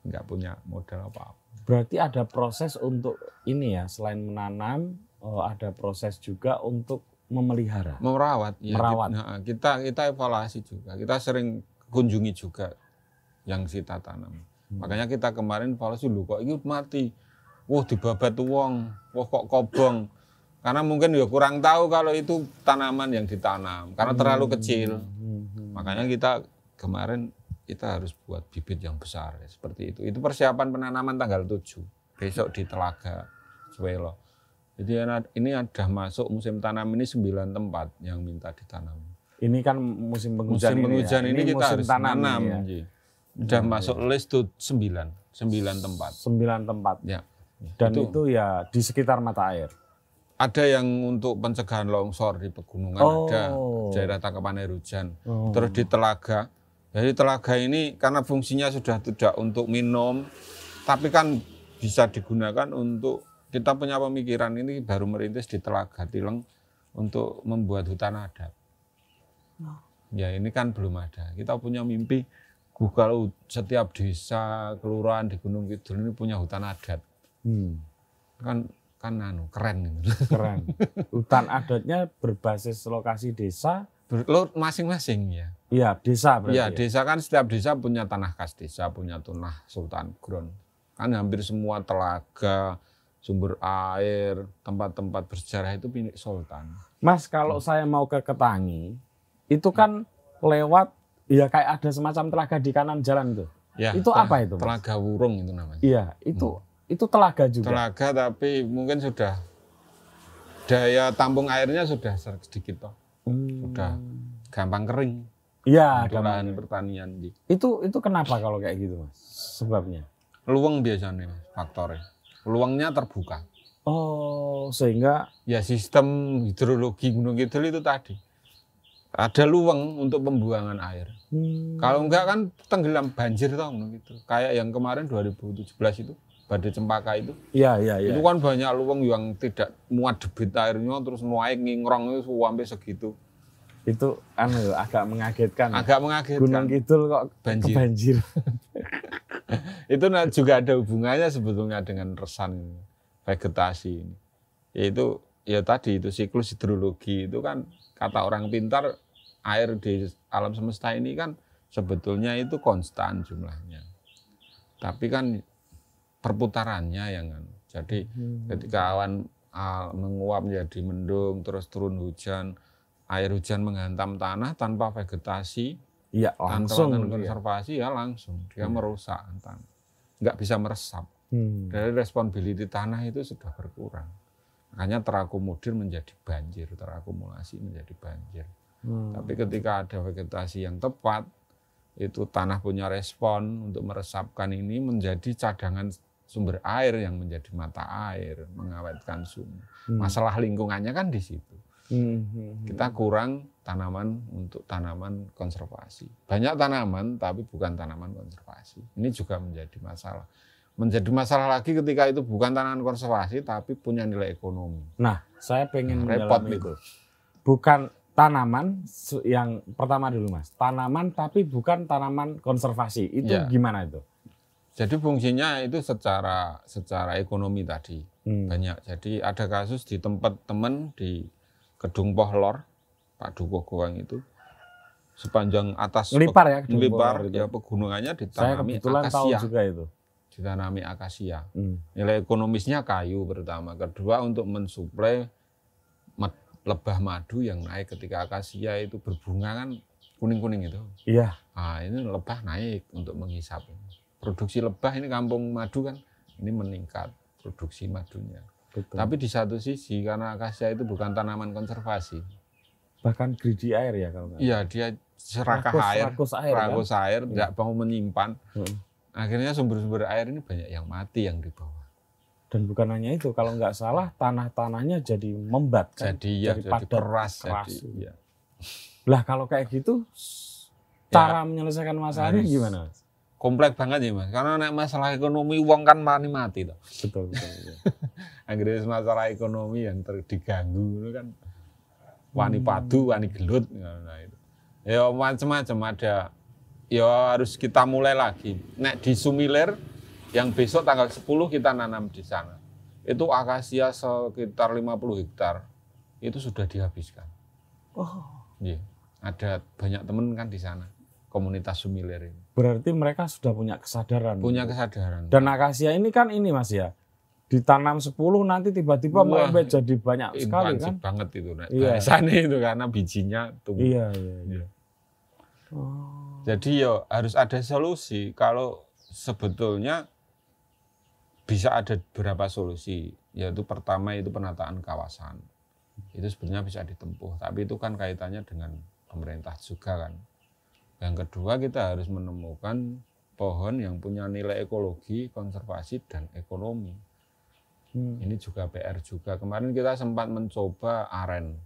Enggak punya modal apa-apa. Berarti ada proses untuk ini ya, selain menanam, eh, ada proses juga untuk memelihara, merawat, ya, merawat. Kita, nah, kita kita evaluasi juga. Kita sering kunjungi juga yang kita tanam. Hmm. Makanya kita kemarin evaluasi lu kok ini mati. Wah dibabat uang, wah kok kobong. Karena mungkin ya kurang tahu kalau itu tanaman yang ditanam karena hmm, terlalu kecil. Hmm, hmm. Makanya kita kemarin kita harus buat bibit yang besar ya, seperti itu. Itu persiapan penanaman tanggal 7. Besok di Telaga Swelo. Jadi ini ada masuk musim tanam ini 9 tempat yang minta ditanam. Ini kan musim penghujan musim penghujan ini, ya. ini, ini kita harus tanam. Sudah ya. masuk ya. list tuh 9, 9 tempat. 9 tempat. Ya. Dan itu, itu ya di sekitar mata air ada yang untuk pencegahan longsor di pegunungan oh. ada daerah tangkapan air hujan oh. terus di telaga jadi telaga ini karena fungsinya sudah tidak untuk minum tapi kan bisa digunakan untuk kita punya pemikiran ini baru merintis di telaga tileng untuk membuat hutan adat oh. ya ini kan belum ada kita punya mimpi kalau setiap desa kelurahan di Gunung Kidul ini punya hutan adat hmm. kan kan anu keren Keren. Hutan adatnya berbasis lokasi desa. Ber, lo masing-masing ya. Iya, desa Iya, ya. desa kan setiap desa punya tanah khas desa, punya tanah sultan ground. Kan hampir semua telaga, sumber air, tempat-tempat bersejarah itu milik sultan. Mas, kalau hmm. saya mau ke Ketangi, itu kan lewat ya kayak ada semacam telaga di kanan jalan tuh. Ya, itu apa itu? Mas? Telaga Wurung itu namanya. Iya, itu hmm itu telaga juga. Telaga tapi mungkin sudah daya tampung airnya sudah sedikit toh. Hmm. Sudah gampang kering. Iya, lahan pertanian. Itu itu kenapa kalau kayak gitu, Mas? Sebabnya? Luang biasanya faktornya. Luangnya terbuka. Oh, sehingga ya sistem hidrologi Gunung Kidul itu tadi ada luang untuk pembuangan air. Hmm. Kalau enggak kan tenggelam banjir tau Gunung Kayak yang kemarin 2017 itu badai cempaka itu. Iya, iya, iya. Itu kan banyak luwung yang tidak muat debit airnya terus naik ngingrong itu sampai segitu. Itu anu agak mengagetkan. Agak mengagetkan. Gunung Kidul kok banjir. banjir. itu nah juga ada hubungannya sebetulnya dengan resan vegetasi ini. Yaitu ya tadi itu siklus hidrologi itu kan kata orang pintar air di alam semesta ini kan sebetulnya itu konstan jumlahnya. Tapi kan perputarannya yang kan? Jadi hmm. ketika awan ah, menguap menjadi mendung, terus turun hujan, air hujan menghantam tanah tanpa vegetasi, ya, langsung tanpa iya. konservasi ya. langsung dia hmm. merusak tanah, nggak bisa meresap. Hmm. Dari responsibility tanah itu sudah berkurang, makanya terakomodir menjadi banjir, terakumulasi menjadi banjir. Hmm. Tapi ketika ada vegetasi yang tepat, itu tanah punya respon untuk meresapkan ini menjadi cadangan sumber air yang menjadi mata air, mengawetkan sungai. Hmm. Masalah lingkungannya kan di situ. Hmm, hmm, hmm. Kita kurang tanaman untuk tanaman konservasi. Banyak tanaman tapi bukan tanaman konservasi. Ini juga menjadi masalah. Menjadi masalah lagi ketika itu bukan tanaman konservasi tapi punya nilai ekonomi. Nah, saya pengen nah, repot itu. Bukan tanaman yang pertama dulu Mas. Tanaman tapi bukan tanaman konservasi. Itu ya. gimana itu? Jadi fungsinya itu secara secara ekonomi tadi hmm. banyak. Jadi ada kasus di tempat teman di Gedung Pohlor Pak Dukuh Goang itu sepanjang atas melipar ya melipar ya pegunungannya ditanami akasia. juga itu. Ditanami akasia. Hmm. Nilai ekonomisnya kayu pertama, kedua untuk mensuplai lebah madu yang naik ketika akasia itu berbunga kan kuning-kuning itu. Iya. Nah, ini lebah naik untuk menghisap produksi lebah ini kampung madu kan ini meningkat produksi madunya. Betul. Tapi di satu sisi karena akasia itu bukan tanaman konservasi. Bahkan greedy air ya kalau nggak. Iya dia serakah air, rakus air, rakus kan? air, iya. tidak ya. mau menyimpan. Hmm. Akhirnya sumber-sumber air ini banyak yang mati yang di bawah. Dan bukan hanya itu, kalau nggak salah tanah-tanahnya jadi membat kan? Jadi ya, jadi, padat, keras. ya. Lah kalau kayak gitu, ya, cara menyelesaikan masalah ini gimana? komplek banget ya mas karena nek masalah ekonomi uang kan mani mati toh betul betul, akhirnya masalah ekonomi yang terdiganggu itu kan wani hmm. padu wani gelut nah, itu. ya macam-macam ada ya harus kita mulai lagi nek di sumiler yang besok tanggal 10 kita nanam di sana itu akasia sekitar 50 hektar itu sudah dihabiskan oh iya ada banyak temen kan di sana komunitas Sumiler ini berarti mereka sudah punya kesadaran. Punya kesadaran. Dan akasia ini kan ini Mas ya. Ditanam 10 nanti tiba-tiba merembet jadi banyak sekali kan. banget itu. Iya. Bahasanya itu karena bijinya tumbuh. Iya, iya, iya. iya. Oh. Jadi ya harus ada solusi kalau sebetulnya bisa ada beberapa solusi yaitu pertama itu penataan kawasan. Itu sebenarnya bisa ditempuh, tapi itu kan kaitannya dengan pemerintah juga kan yang kedua kita harus menemukan pohon yang punya nilai ekologi, konservasi dan ekonomi. Hmm. Ini juga PR juga. Kemarin kita sempat mencoba aren.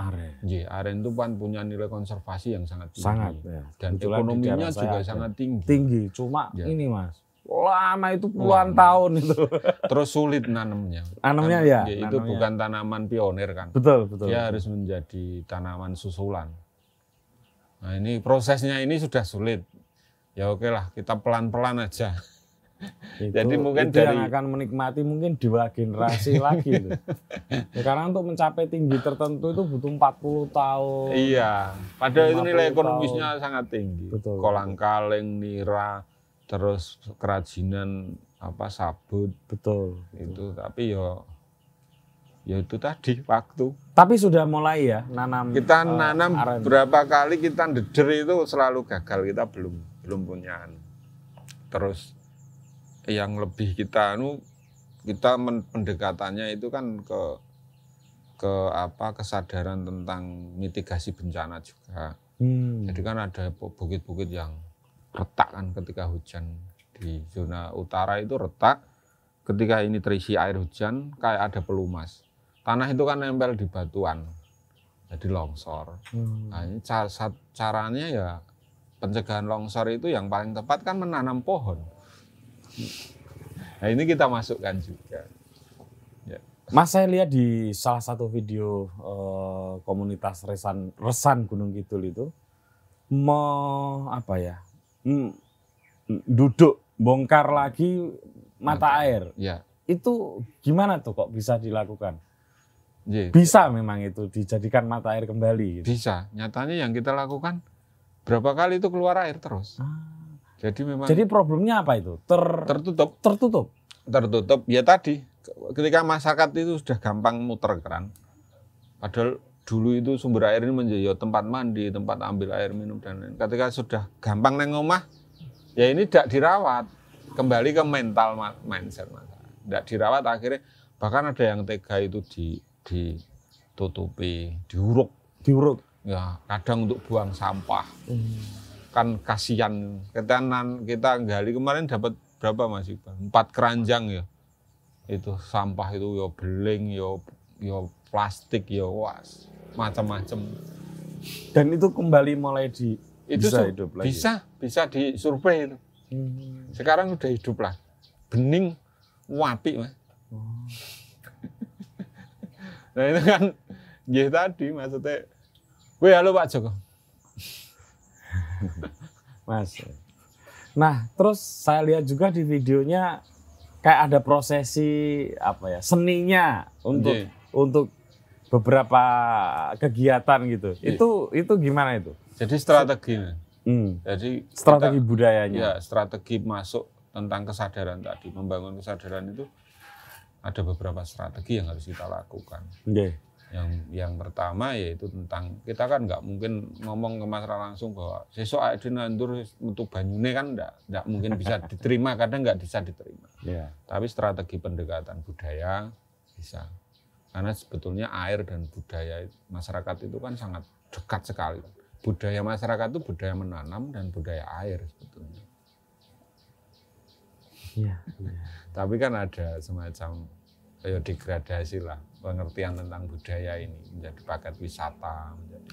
Aren. Ya, aren itu kan punya nilai konservasi yang sangat tinggi. Sangat, ya. Dan ekonominya juga saya, sangat tinggi. Tinggi, cuma ya. ini mas, lama itu puluhan lama. tahun itu. Terus sulit nanemnya. Nanemnya ya. ya itu bukan tanaman pionir kan. Betul, betul. Dia harus menjadi tanaman susulan. Nah ini prosesnya ini sudah sulit. Ya oke lah kita pelan-pelan aja. Itu, Jadi mungkin itu dari... yang akan menikmati mungkin dua generasi lagi. Ya, karena untuk mencapai tinggi tertentu itu butuh 40 tahun. Iya, padahal itu nilai ekonomisnya tahun. sangat tinggi. Betul. Kolang kaling, nira, terus kerajinan apa sabut. Betul. Itu tapi yo ya, Ya itu tadi waktu. Tapi sudah mulai ya nanam. Kita uh, nanam aren. berapa kali kita deder itu selalu gagal. Kita belum belum punya. Anu. Terus yang lebih kita anu kita pendekatannya itu kan ke ke apa kesadaran tentang mitigasi bencana juga. Hmm. Jadi kan ada bukit-bukit yang retak kan ketika hujan di zona utara itu retak. Ketika ini terisi air hujan kayak ada pelumas tanah itu kan nempel di batuan jadi longsor hmm. nah, car caranya ya pencegahan longsor itu yang paling tepat kan menanam pohon nah ini kita masukkan juga ya. Mas saya lihat di salah satu video eh, komunitas resan resan Gunung Kidul itu me apa ya hmm, duduk bongkar lagi mata, mata air. Ya. Itu gimana tuh kok bisa dilakukan? yeah. bisa memang itu dijadikan mata air kembali. Gitu. Bisa. Nyatanya yang kita lakukan berapa kali itu keluar air terus. Ah. Jadi memang. Jadi problemnya apa itu? Ter... Tertutup. Tertutup. Tertutup. Ya tadi ketika masyarakat itu sudah gampang muter keran. Padahal dulu itu sumber air ini menjadi ya, tempat mandi, tempat ambil air minum dan lain. Ketika sudah gampang nengomah ya ini tidak dirawat. Kembali ke mental mindset maka. Tidak dirawat akhirnya bahkan ada yang tega itu di ditutupi, diuruk. Diuruk. Ya, kadang untuk buang sampah. Hmm. Kan kasihan. ketenan kita gali kemarin dapat berapa Mas Iqbal? Empat keranjang ya. Itu sampah itu ya beling, ya yo ya plastik, ya was macam-macam. Dan itu kembali mulai di itu bisa hidup lagi. Bisa, bisa disurvei itu. Hmm. Sekarang udah hidup lah. Bening, wapi, Mas. Hmm. Nah itu kan ya tadi maksudnya. Wih halo Pak Joko. Mas. Nah terus saya lihat juga di videonya kayak ada prosesi apa ya seninya untuk yeah. untuk beberapa kegiatan gitu. Yeah. Itu itu gimana itu? Jadi strategi. Hmm. Jadi strategi kita, budayanya. Ya, strategi masuk tentang kesadaran tadi, membangun kesadaran itu ada beberapa strategi yang harus kita lakukan. Okay. Yang yang pertama yaitu tentang kita kan nggak mungkin ngomong ke masyarakat langsung bahwa sesuk ada nandur untuk banyune kan nggak nggak mungkin bisa diterima kadang nggak bisa diterima. Yeah. Tapi strategi pendekatan budaya bisa karena sebetulnya air dan budaya masyarakat itu kan sangat dekat sekali. Budaya masyarakat itu budaya menanam dan budaya air sebetulnya. Iya, nah, iya. Tapi kan ada semacam ya degradasi lah pengertian tentang budaya ini menjadi paket wisata menjadi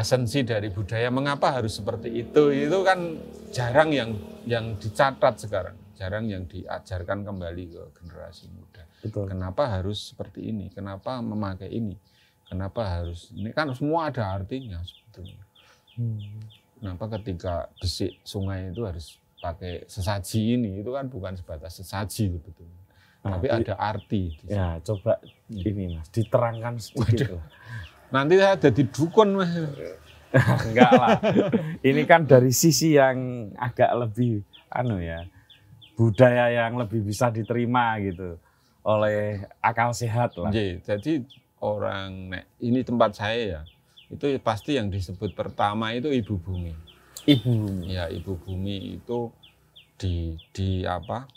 esensi dari budaya mengapa harus seperti itu itu kan jarang yang yang dicatat sekarang jarang yang diajarkan kembali ke generasi muda Betul. kenapa harus seperti ini kenapa memakai ini kenapa harus ini kan semua ada artinya sebetulnya hmm. kenapa ketika besi sungai itu harus pakai sesaji ini itu kan bukan sebatas sesaji betul Nah, tapi di, ada arti. Di ya, coba hmm. ini Mas, diterangkan sedikit Waduh. Nanti saya jadi dukun Mas. Enggak lah. ini kan dari sisi yang agak lebih anu ya. Budaya yang lebih bisa diterima gitu oleh akal sehat lah. Jadi orang ini tempat saya ya. Itu pasti yang disebut pertama itu ibu bumi ibu bumi ya ibu bumi itu di di apa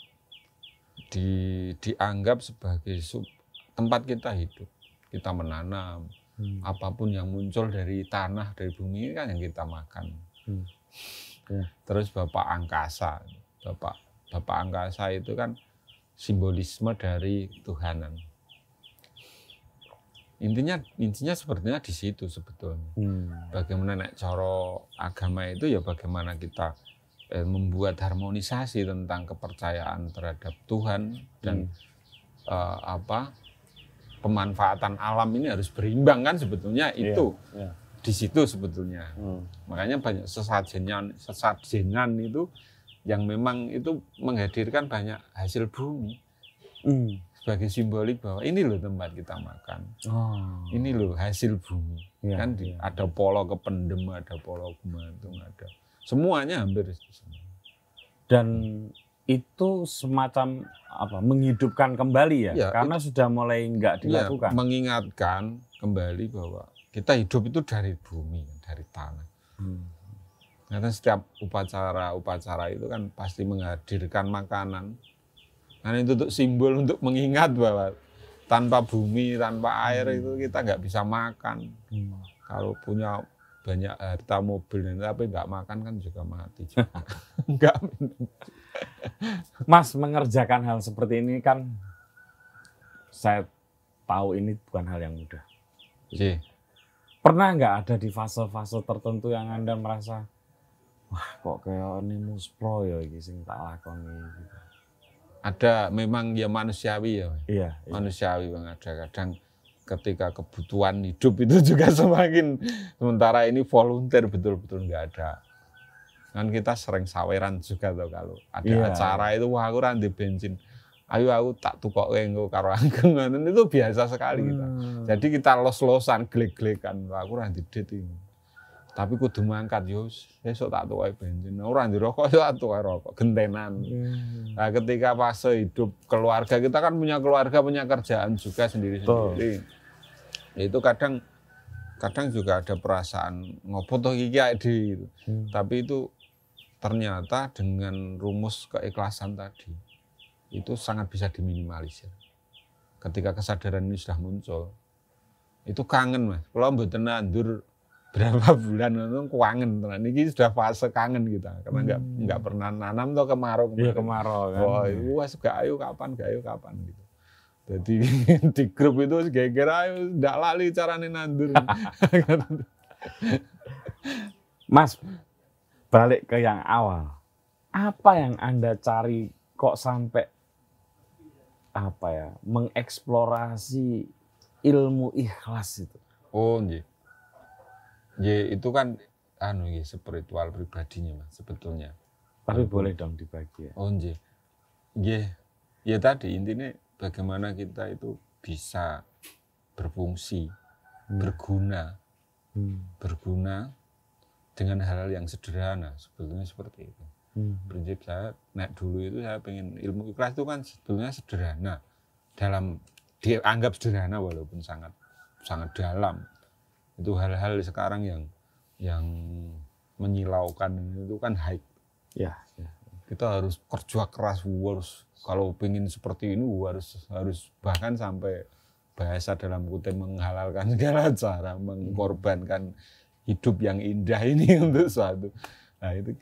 di dianggap sebagai sub, tempat kita hidup kita menanam hmm. apapun yang muncul dari tanah dari bumi ini kan yang kita makan hmm. ya. terus bapak angkasa bapak bapak angkasa itu kan simbolisme dari Tuhanan intinya intinya sepertinya di situ sebetulnya hmm. bagaimana nek coro agama itu ya bagaimana kita eh, membuat harmonisasi tentang kepercayaan terhadap Tuhan dan hmm. eh, apa pemanfaatan alam ini harus berimbang kan sebetulnya iya, itu yeah, yeah. di situ sebetulnya hmm. makanya banyak sesajenan sesajenan itu yang memang itu menghadirkan banyak hasil bumi hmm sebagai simbolik bahwa ini loh tempat kita makan. Oh. Ini loh hasil bumi. Ya, kan ya. ada polo kependem, ada polo gumantung, ada semuanya hampir di sini. Dan itu semacam apa menghidupkan kembali ya, ya karena itu, sudah mulai nggak iya, dilakukan. Ya, mengingatkan kembali bahwa kita hidup itu dari bumi, dari tanah. Hmm. Karena setiap upacara-upacara itu kan pasti menghadirkan makanan karena itu untuk simbol untuk mengingat bahwa tanpa bumi, tanpa air itu hmm. kita nggak bisa makan. Hmm. Kalau punya banyak harta mobil dan tapi nggak makan kan juga mati. Enggak. Mas mengerjakan hal seperti ini kan saya tahu ini bukan hal yang mudah. Si. Iya. Pernah nggak ada di fase-fase tertentu yang Anda merasa wah kok kayak ini muspro ya ini sing tak lakoni gitu ada memang ya manusiawi ya. Iya, iya. Manusiawi bang ada kadang ketika kebutuhan hidup itu juga semakin sementara ini volunteer betul-betul nggak ada kan kita sering saweran juga tuh kalau ada iya. acara itu wah aku randi bensin ayo aku tak tukok engko karo itu biasa sekali kita hmm. jadi kita los-losan glek-glekan aku randi dit ini tapi kudu mangkat yo sesuk tak tukoki bensin. Ora ndirokok yo tak tukoki rokok gentenan. Hmm. Nah, ketika fase hidup keluarga kita kan punya keluarga, punya kerjaan juga sendiri-sendiri. Itu kadang kadang juga ada perasaan ngopo toh gigi gitu. di hmm. Tapi itu ternyata dengan rumus keikhlasan tadi itu sangat bisa diminimalisir. Ketika kesadaran ini sudah muncul, itu kangen mas. Kalau mboten nandur berapa bulan itu kuangen teman nah, ini sudah fase kangen kita karena nggak hmm. nggak pernah nanam tuh kemarau iya, kemarin. Ya, kemarau kan. Wah, oh, iya. wah gak ayo kapan gak ayo kapan gitu. Jadi di grup itu geger ayo tidak lali cara nandur. Mas balik ke yang awal. Apa yang Anda cari kok sampai apa ya mengeksplorasi ilmu ikhlas itu? Oh, nih Ya itu kan anu ya spiritual pribadinya mas sebetulnya. Tapi boleh dong dibagi ya. Oh nje. Ya. ya tadi intinya bagaimana kita itu bisa berfungsi, hmm. berguna, hmm. berguna dengan hal-hal yang sederhana sebetulnya seperti itu. Hmm. Prinsip saya, nah dulu itu saya pengen ilmu ikhlas itu kan sebetulnya sederhana dalam dianggap sederhana walaupun sangat sangat dalam itu hal-hal sekarang yang yang menyilaukan itu kan hype ya, ya. kita harus kerja keras harus kalau pengen seperti ini harus harus bahkan sampai bahasa dalam kutip menghalalkan segala cara mengorbankan hidup yang indah ini untuk suatu nah itu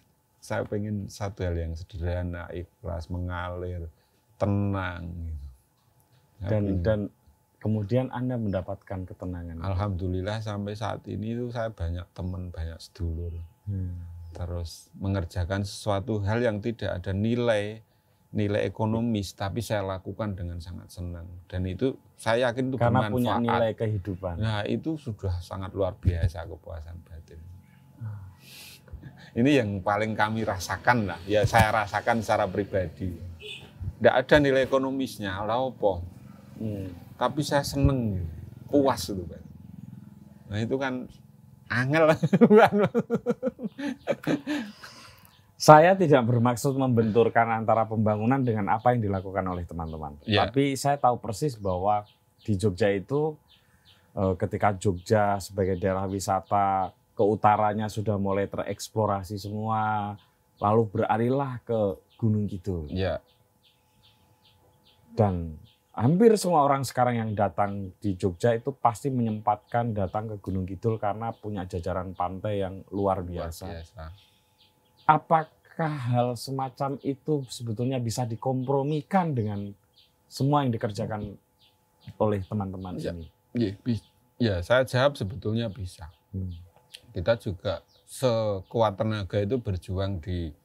saya pengen satu hal yang sederhana ikhlas mengalir tenang gitu. dan dan kemudian Anda mendapatkan ketenangan? Alhamdulillah sampai saat ini itu saya banyak teman, banyak sedulur. Hmm. Terus mengerjakan sesuatu hal yang tidak ada nilai nilai ekonomis tapi saya lakukan dengan sangat senang dan itu saya yakin itu karena bermanfaat. punya nilai kehidupan. Nah, itu sudah sangat luar biasa kepuasan batin. Ah. Ini yang paling kami rasakan lah, ya saya rasakan secara pribadi. Tidak ada nilai ekonomisnya, lah opo. Hmm tapi saya seneng gitu. puas itu kan nah itu kan angel saya tidak bermaksud membenturkan antara pembangunan dengan apa yang dilakukan oleh teman-teman yeah. tapi saya tahu persis bahwa di Jogja itu eh, ketika Jogja sebagai daerah wisata ke utaranya sudah mulai tereksplorasi semua lalu berarilah ke Gunung Kidul. Ya. Dan hampir semua orang sekarang yang datang di Jogja itu pasti menyempatkan datang ke Gunung Kidul karena punya jajaran pantai yang luar biasa. Luar biasa. Apakah hal semacam itu sebetulnya bisa dikompromikan dengan semua yang dikerjakan oleh teman-teman ya, ini? Ya, ya, saya jawab sebetulnya bisa. Hmm. Kita juga sekuat tenaga itu berjuang di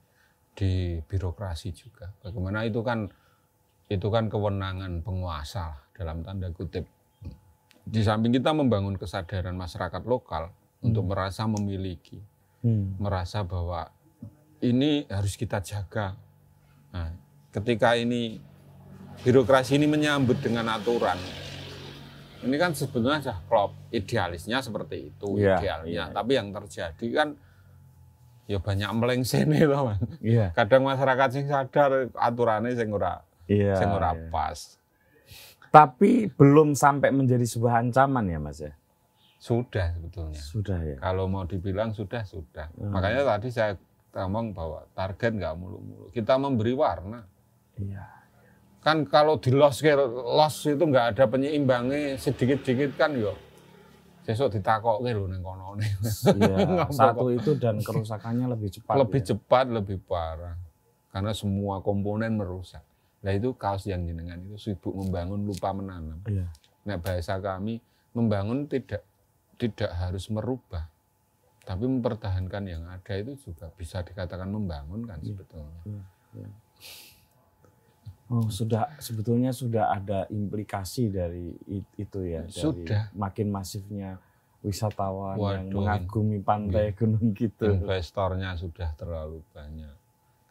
di birokrasi juga. Bagaimana itu kan itu kan kewenangan penguasa dalam tanda kutip. Di samping kita membangun kesadaran masyarakat lokal hmm. untuk merasa memiliki, hmm. merasa bahwa ini harus kita jaga. Nah, ketika ini birokrasi ini menyambut dengan aturan, ini kan sebetulnya sudah klop idealisnya seperti itu ya, idealnya. Ya. Tapi yang terjadi kan ya banyak melengsene loh ya. Kadang masyarakat sing sadar aturannya sing ora Iya, saya mau iya. rapas. Tapi belum sampai menjadi sebuah ancaman ya Mas ya? Sudah sebetulnya. Sudah ya. Kalau mau dibilang sudah sudah. Hmm. Makanya tadi saya ngomong bahwa target nggak mulu-mulu. Kita memberi warna. Iya. Kan kalau di loss los itu nggak ada penyeimbangnya sedikit-sedikit kan yo besok ditakok ke neng kono iya, satu itu dan kerusakannya lebih cepat lebih ya? cepat lebih parah karena semua komponen merusak Nah itu kaos yang jenengan itu sibuk membangun lupa menanam. Iya. Nah bahasa kami membangun tidak tidak harus merubah, tapi mempertahankan yang ada itu juga bisa dikatakan membangun kan iya. sebetulnya. Iya. Iya. Oh, sudah sebetulnya sudah ada implikasi dari itu ya sudah. dari makin masifnya wisatawan Waduh. yang mengagumi pantai Gini. Iya. gunung gitu. Investornya sudah terlalu banyak.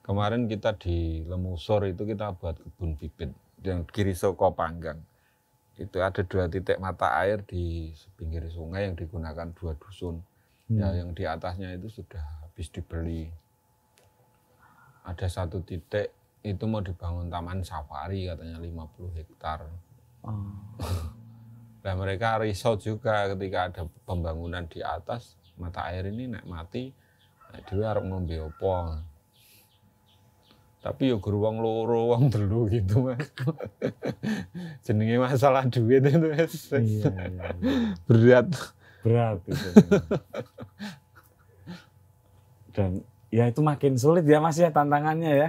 Kemarin kita di Lemusor itu kita buat kebun bibit yang kiri Soko Panggang. Itu ada dua titik mata air di pinggir sungai yang digunakan dua dusun. Ya, hmm. Ya, yang di atasnya itu sudah habis dibeli. Ada satu titik itu mau dibangun taman safari katanya 50 hektar. Hmm. nah mereka risau juga ketika ada pembangunan di atas mata air ini naik mati, dia harus ngombe opo. Tapi yo ya guru wong loro, wong telu gitu mas. Jenenge masalah duit itu mas. Iya, iya, iya. Berat. Berat gitu. Dan ya itu makin sulit ya mas ya tantangannya ya.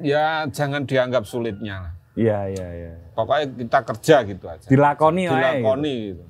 Ya jangan dianggap sulitnya lah. Iya iya iya. Pokoknya kita kerja gitu aja. Dilakoni lah. Dilakoni ya, gitu.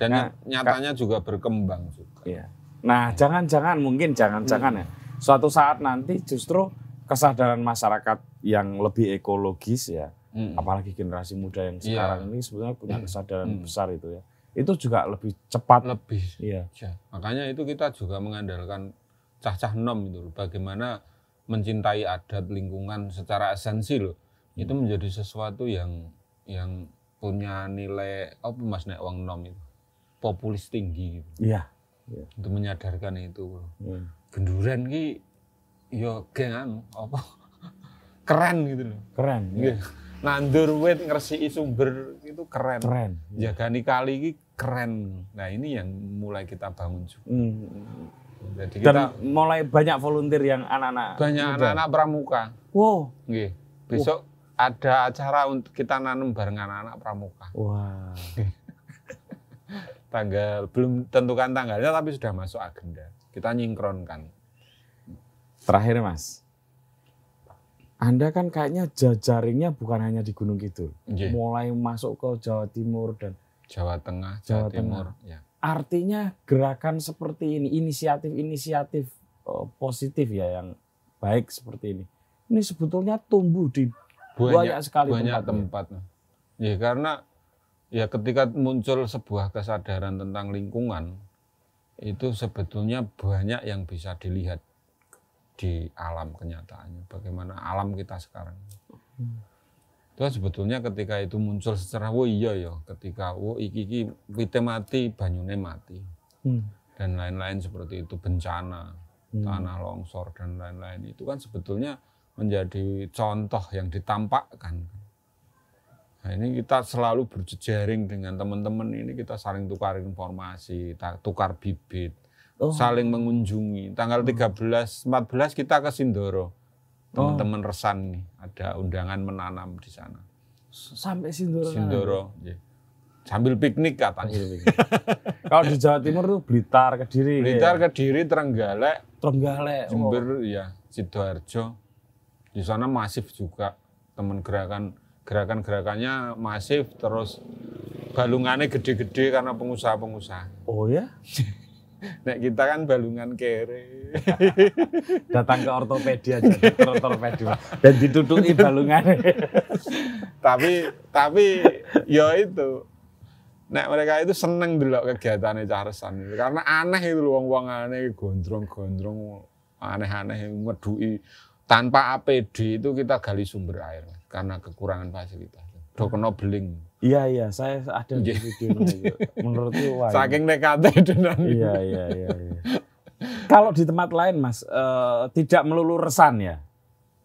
Dan nah, nyatanya juga berkembang juga. Iya. Nah, jangan-jangan mungkin jangan-jangan hmm. ya. Suatu saat nanti justru kesadaran masyarakat yang lebih ekologis ya, hmm. apalagi generasi muda yang iya. sekarang yeah. ini sebenarnya punya kesadaran hmm. besar itu ya. Itu juga lebih cepat. Lebih. Iya. Ya. Makanya itu kita juga mengandalkan cah-cah nom itu bagaimana mencintai adat lingkungan secara esensi loh. Hmm. Itu menjadi sesuatu yang yang punya nilai oh, Mas nek uang nom itu. Populis tinggi gitu. Iya. Ya. Untuk menyadarkan itu. Hmm. ki yo geng anu apa keren gitu loh. Keren. Iya. Nandur nah, wit ngresi sumber itu keren. Keren. Ya. Jagani kali ini keren. Nah, ini yang mulai kita bangun juga. Hmm. Jadi Dan kita mulai banyak volunteer yang anak-anak. Banyak anak-anak pramuka. Wow. Gih. Besok wow. ada acara untuk kita nanam bareng anak-anak pramuka. Wah. Wow. Tanggal belum tentukan tanggalnya tapi sudah masuk agenda. Kita nyingkronkan. Terakhir Mas, Anda kan kayaknya jajaringnya bukan hanya di Gunung Kidul, yeah. mulai masuk ke Jawa Timur dan Jawa Tengah, Jawa, Jawa Timur. Tengah. Ya. Artinya gerakan seperti ini, inisiatif-inisiatif uh, positif ya yang baik seperti ini, ini sebetulnya tumbuh di banyak, banyak sekali banyak tempat. tempat. Ya karena ya ketika muncul sebuah kesadaran tentang lingkungan itu sebetulnya banyak yang bisa dilihat di alam kenyataannya, bagaimana alam kita sekarang. Hmm. Itu sebetulnya ketika itu muncul secara oh iya ya, ketika oh iki iki mati, banyune mati. Hmm. Dan lain-lain seperti itu bencana, hmm. tanah longsor dan lain-lain itu kan sebetulnya menjadi contoh yang ditampakkan. Nah, ini kita selalu berjejaring dengan teman-teman ini kita saling tukar informasi, tukar bibit, oh. saling mengunjungi. Tanggal 13, hmm. 14 kita ke Sindoro. Oh. Teman-teman oh. resan nih, ada undangan menanam di sana. Sampai Sindoro. Sindoro, iya. Sambil piknik katanya. Kalau di Jawa Timur tuh Blitar, Kediri. Blitar, ya. Kediri, Trenggalek. Trenggalek. Jember, oh. ya, Sidoarjo. Di sana masif juga teman gerakan gerakan-gerakannya masif terus balungannya gede-gede karena pengusaha-pengusaha. Oh ya? Nek kita kan balungan kere. Datang ke ortopedia aja, ortopedi, Dan ditutupi balungan. tapi tapi ya itu. Nek mereka itu seneng dulu kegiatannya Charlesan itu karena aneh itu luang-uang aneh gondrong-gondrong aneh-aneh ngedui tanpa APD itu kita gali sumber air karena kekurangan fasilitas. Dokono beling. Iya iya, saya ada di iya. videonya itu. Menurutku wah. Saking nekatnya itu Iya iya iya. iya. Kalau di tempat lain mas, uh, tidak melulu resan ya?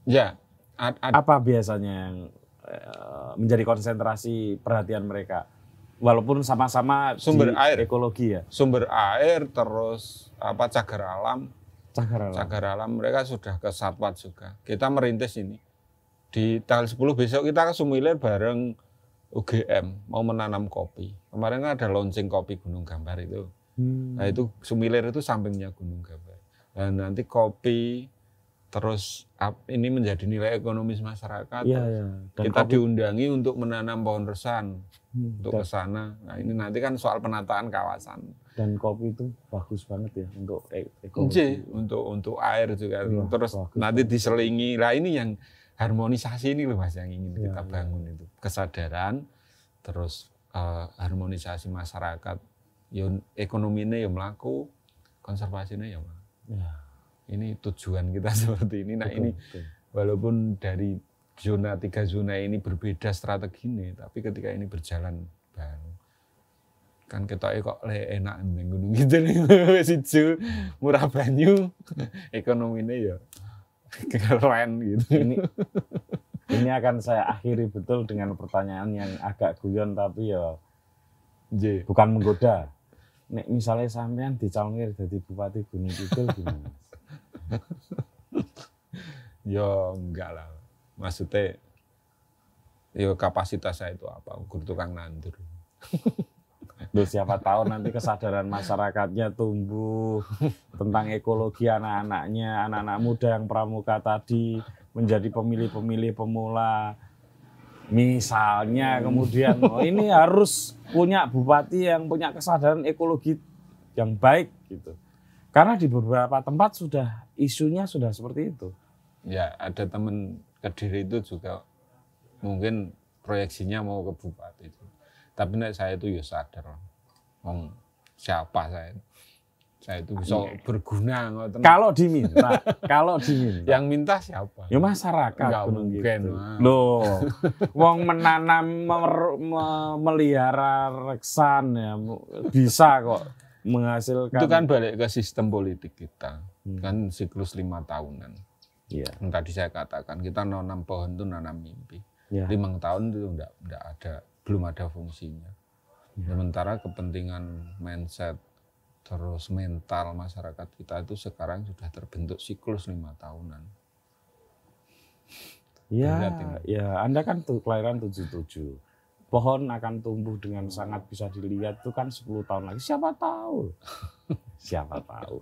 Ya. Ad, ad. Apa biasanya yang uh, menjadi konsentrasi perhatian mereka? Walaupun sama-sama sumber air, ekologi ya. Sumber air terus apa cagar alam. Cagar alam. Cagar alam mereka sudah ke satwa juga. Kita merintis ini di tanggal 10 besok kita ke Sumilir bareng UGM mau menanam kopi. Kemarin kan ada launching kopi Gunung Gambar itu. Hmm. Nah itu Sumilir itu sampingnya Gunung Gambar. Dan nanti kopi terus ini menjadi nilai ekonomis masyarakat. Ya, ya. kita kopi. diundangi untuk menanam pohon resan hmm, untuk ke sana. Nah ini nanti kan soal penataan kawasan. Dan kopi itu bagus banget ya untuk e-, ekonomi. untuk untuk air juga. Ya, terus nanti banget. diselingi. Lah ini yang harmonisasi ini loh mas yang ingin ya, kita iya, iya. bangun ya. itu kesadaran terus uh, harmonisasi masyarakat ekonomi ya, ekonominya yang melaku konservasinya yang ya, Ya. ini tujuan kita seperti ini nah betul, ini betul. walaupun dari zona tiga zona ini berbeda strategi ini, tapi ketika ini berjalan bareng kan kita kok le enak neng gunung gitu nih murah banyu ekonominya ya keren gitu. Ini ini akan saya akhiri betul dengan pertanyaan yang agak guyon tapi ya J. bukan menggoda. Nek misalnya sampean dicalonir jadi bupati Gunung Kidul gimana? yo ya, enggak lah. Maksudnya yo ya kapasitas saya itu apa? Ukur tukang nandur. Loh, siapa tahu nanti kesadaran masyarakatnya tumbuh tentang ekologi anak-anaknya, anak-anak muda yang pramuka tadi menjadi pemilih-pemilih pemula. Misalnya kemudian oh ini harus punya bupati yang punya kesadaran ekologi yang baik gitu. Karena di beberapa tempat sudah isunya sudah seperti itu. Ya, ada teman Kediri itu juga mungkin proyeksinya mau ke bupati tapi nek saya itu ya sadar. Wong siapa saya itu. Saya itu bisa iya. berguna ngoten. Kalau diminta, kalau diminta. Yang minta siapa? Ya masyarakat. Enggak mungkin. Gitu. Loh, wong menanam memelihara reksan ya bisa kok menghasilkan. Itu kan balik ke sistem politik kita. Hmm. Kan siklus lima tahunan. Iya. Yang tadi saya katakan kita nanam pohon itu nanam mimpi. Ya. Lima tahun itu enggak, enggak ada belum ada fungsinya. Iya. Sementara kepentingan mindset terus mental masyarakat kita itu sekarang sudah terbentuk siklus lima tahunan. Ya, ya Anda kan tuh kelahiran 77. Pohon akan tumbuh dengan sangat bisa dilihat itu kan 10 tahun lagi. Siapa tahu. Siapa tahu.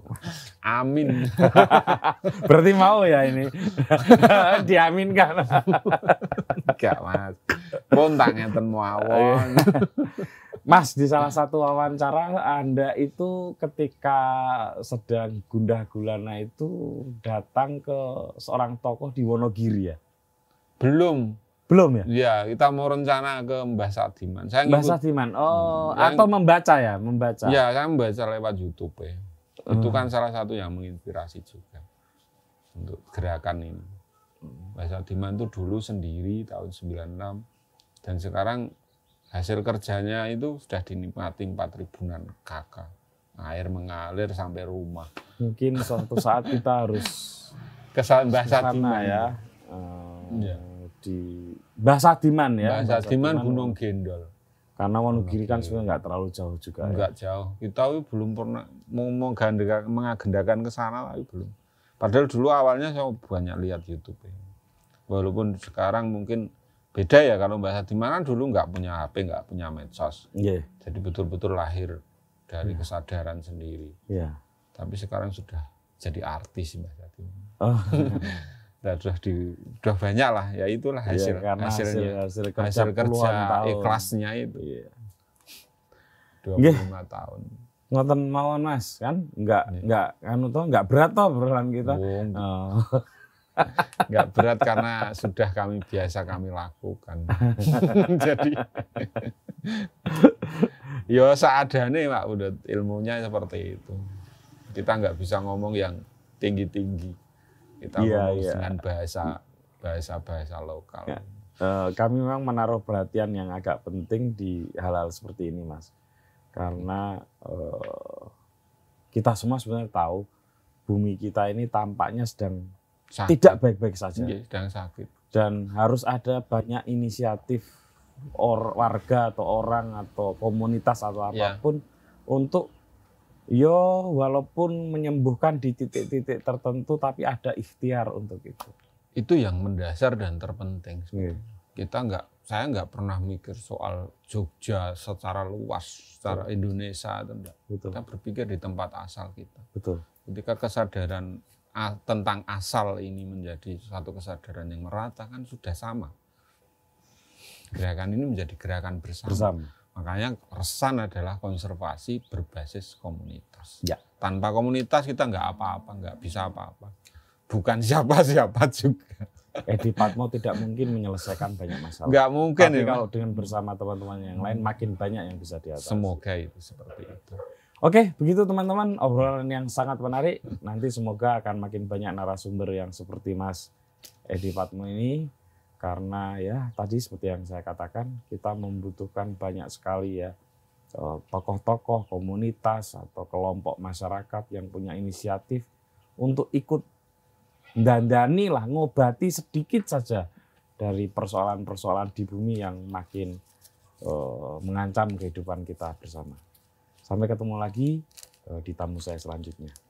Amin. Berarti mau ya ini. Diaminkan. Enggak, Mas. Pun ngeten mawon. Mas, di salah satu wawancara Anda itu ketika sedang gundah gulana itu datang ke seorang tokoh di Wonogiri ya? Belum. Belum ya? Iya, kita mau rencana ke Mbah Sadiman. Saya Mbah ngikut, Sadiman. Oh, hmm, atau membaca ya, membaca. Iya, saya membaca lewat YouTube ya. Hmm. Itu kan salah satu yang menginspirasi juga untuk gerakan ini. Mbah Sadiman itu dulu sendiri tahun 96 dan sekarang hasil kerjanya itu sudah dinikmati 4 ribuan kakak. Air mengalir sampai rumah. Mungkin suatu saat kita harus ke Mbah Sadiman ya. Iya. Hmm. ya di Mbah Sadiman ya. Mbah Sadiman, Gunung Gendol. Karena Wonogiri kan sebenarnya nggak terlalu jauh juga. Ya. Nggak ya. jauh. Kita belum pernah mau mengagendakan ke sana tapi belum. Padahal dulu awalnya saya banyak lihat YouTube. Ya. Walaupun sekarang mungkin beda ya kalau Bahasa Sadiman kan dulu nggak punya HP, nggak punya medsos. Yeah. Jadi betul-betul lahir dari yeah. kesadaran sendiri. Yeah. Tapi sekarang sudah jadi artis Mbak Sadiman. Oh. dan sudah di sudah banyak lah ya itulah iya, hasil ya, hasilnya hasil, hasil kerja, hasil kerja tahun. ikhlasnya itu iya. dua 25 Gih. tahun ngoten mawon Mas kan nggak ya. nggak kan itu nggak berat toh perlahan kita Wong. Oh. oh. nggak berat karena sudah kami biasa kami lakukan jadi yo ya seadanya Pak udah ilmunya seperti itu kita nggak bisa ngomong yang tinggi-tinggi kita yeah, ngomong yeah. dengan bahasa bahasa bahasa lokal. Yeah. Ya. Uh, kami memang menaruh perhatian yang agak penting di hal-hal seperti ini, Mas, karena uh, kita semua sebenarnya tahu bumi kita ini tampaknya sedang sakit. tidak baik-baik saja. Yeah, sedang sakit. Dan harus ada banyak inisiatif or warga atau orang atau komunitas atau iya. apapun yeah. untuk yo walaupun menyembuhkan di titik-titik tertentu tapi ada ikhtiar untuk itu itu yang mendasar dan terpenting yeah. Iya. kita nggak saya nggak pernah mikir soal Jogja secara luas secara Betul. Indonesia atau enggak. Betul. kita berpikir di tempat asal kita Betul. ketika kesadaran tentang asal ini menjadi satu kesadaran yang merata kan sudah sama gerakan ini menjadi gerakan bersama, bersama. Makanya resan adalah konservasi berbasis komunitas. Ya. Tanpa komunitas kita nggak apa-apa, nggak bisa apa-apa. Bukan siapa-siapa juga. Edi Patmo tidak mungkin menyelesaikan banyak masalah. Nggak mungkin. Tapi ya, kalau dengan bersama teman-teman yang lain makin banyak yang bisa diatasi. Semoga itu seperti itu. Oke, begitu teman-teman obrolan yang sangat menarik. Nanti semoga akan makin banyak narasumber yang seperti Mas Edi Patmo ini karena ya tadi seperti yang saya katakan kita membutuhkan banyak sekali ya eh, tokoh-tokoh, komunitas atau kelompok masyarakat yang punya inisiatif untuk ikut dandani lah ngobati sedikit saja dari persoalan-persoalan di bumi yang makin uh, mengancam kehidupan kita bersama. Sampai ketemu lagi uh, di tamu saya selanjutnya.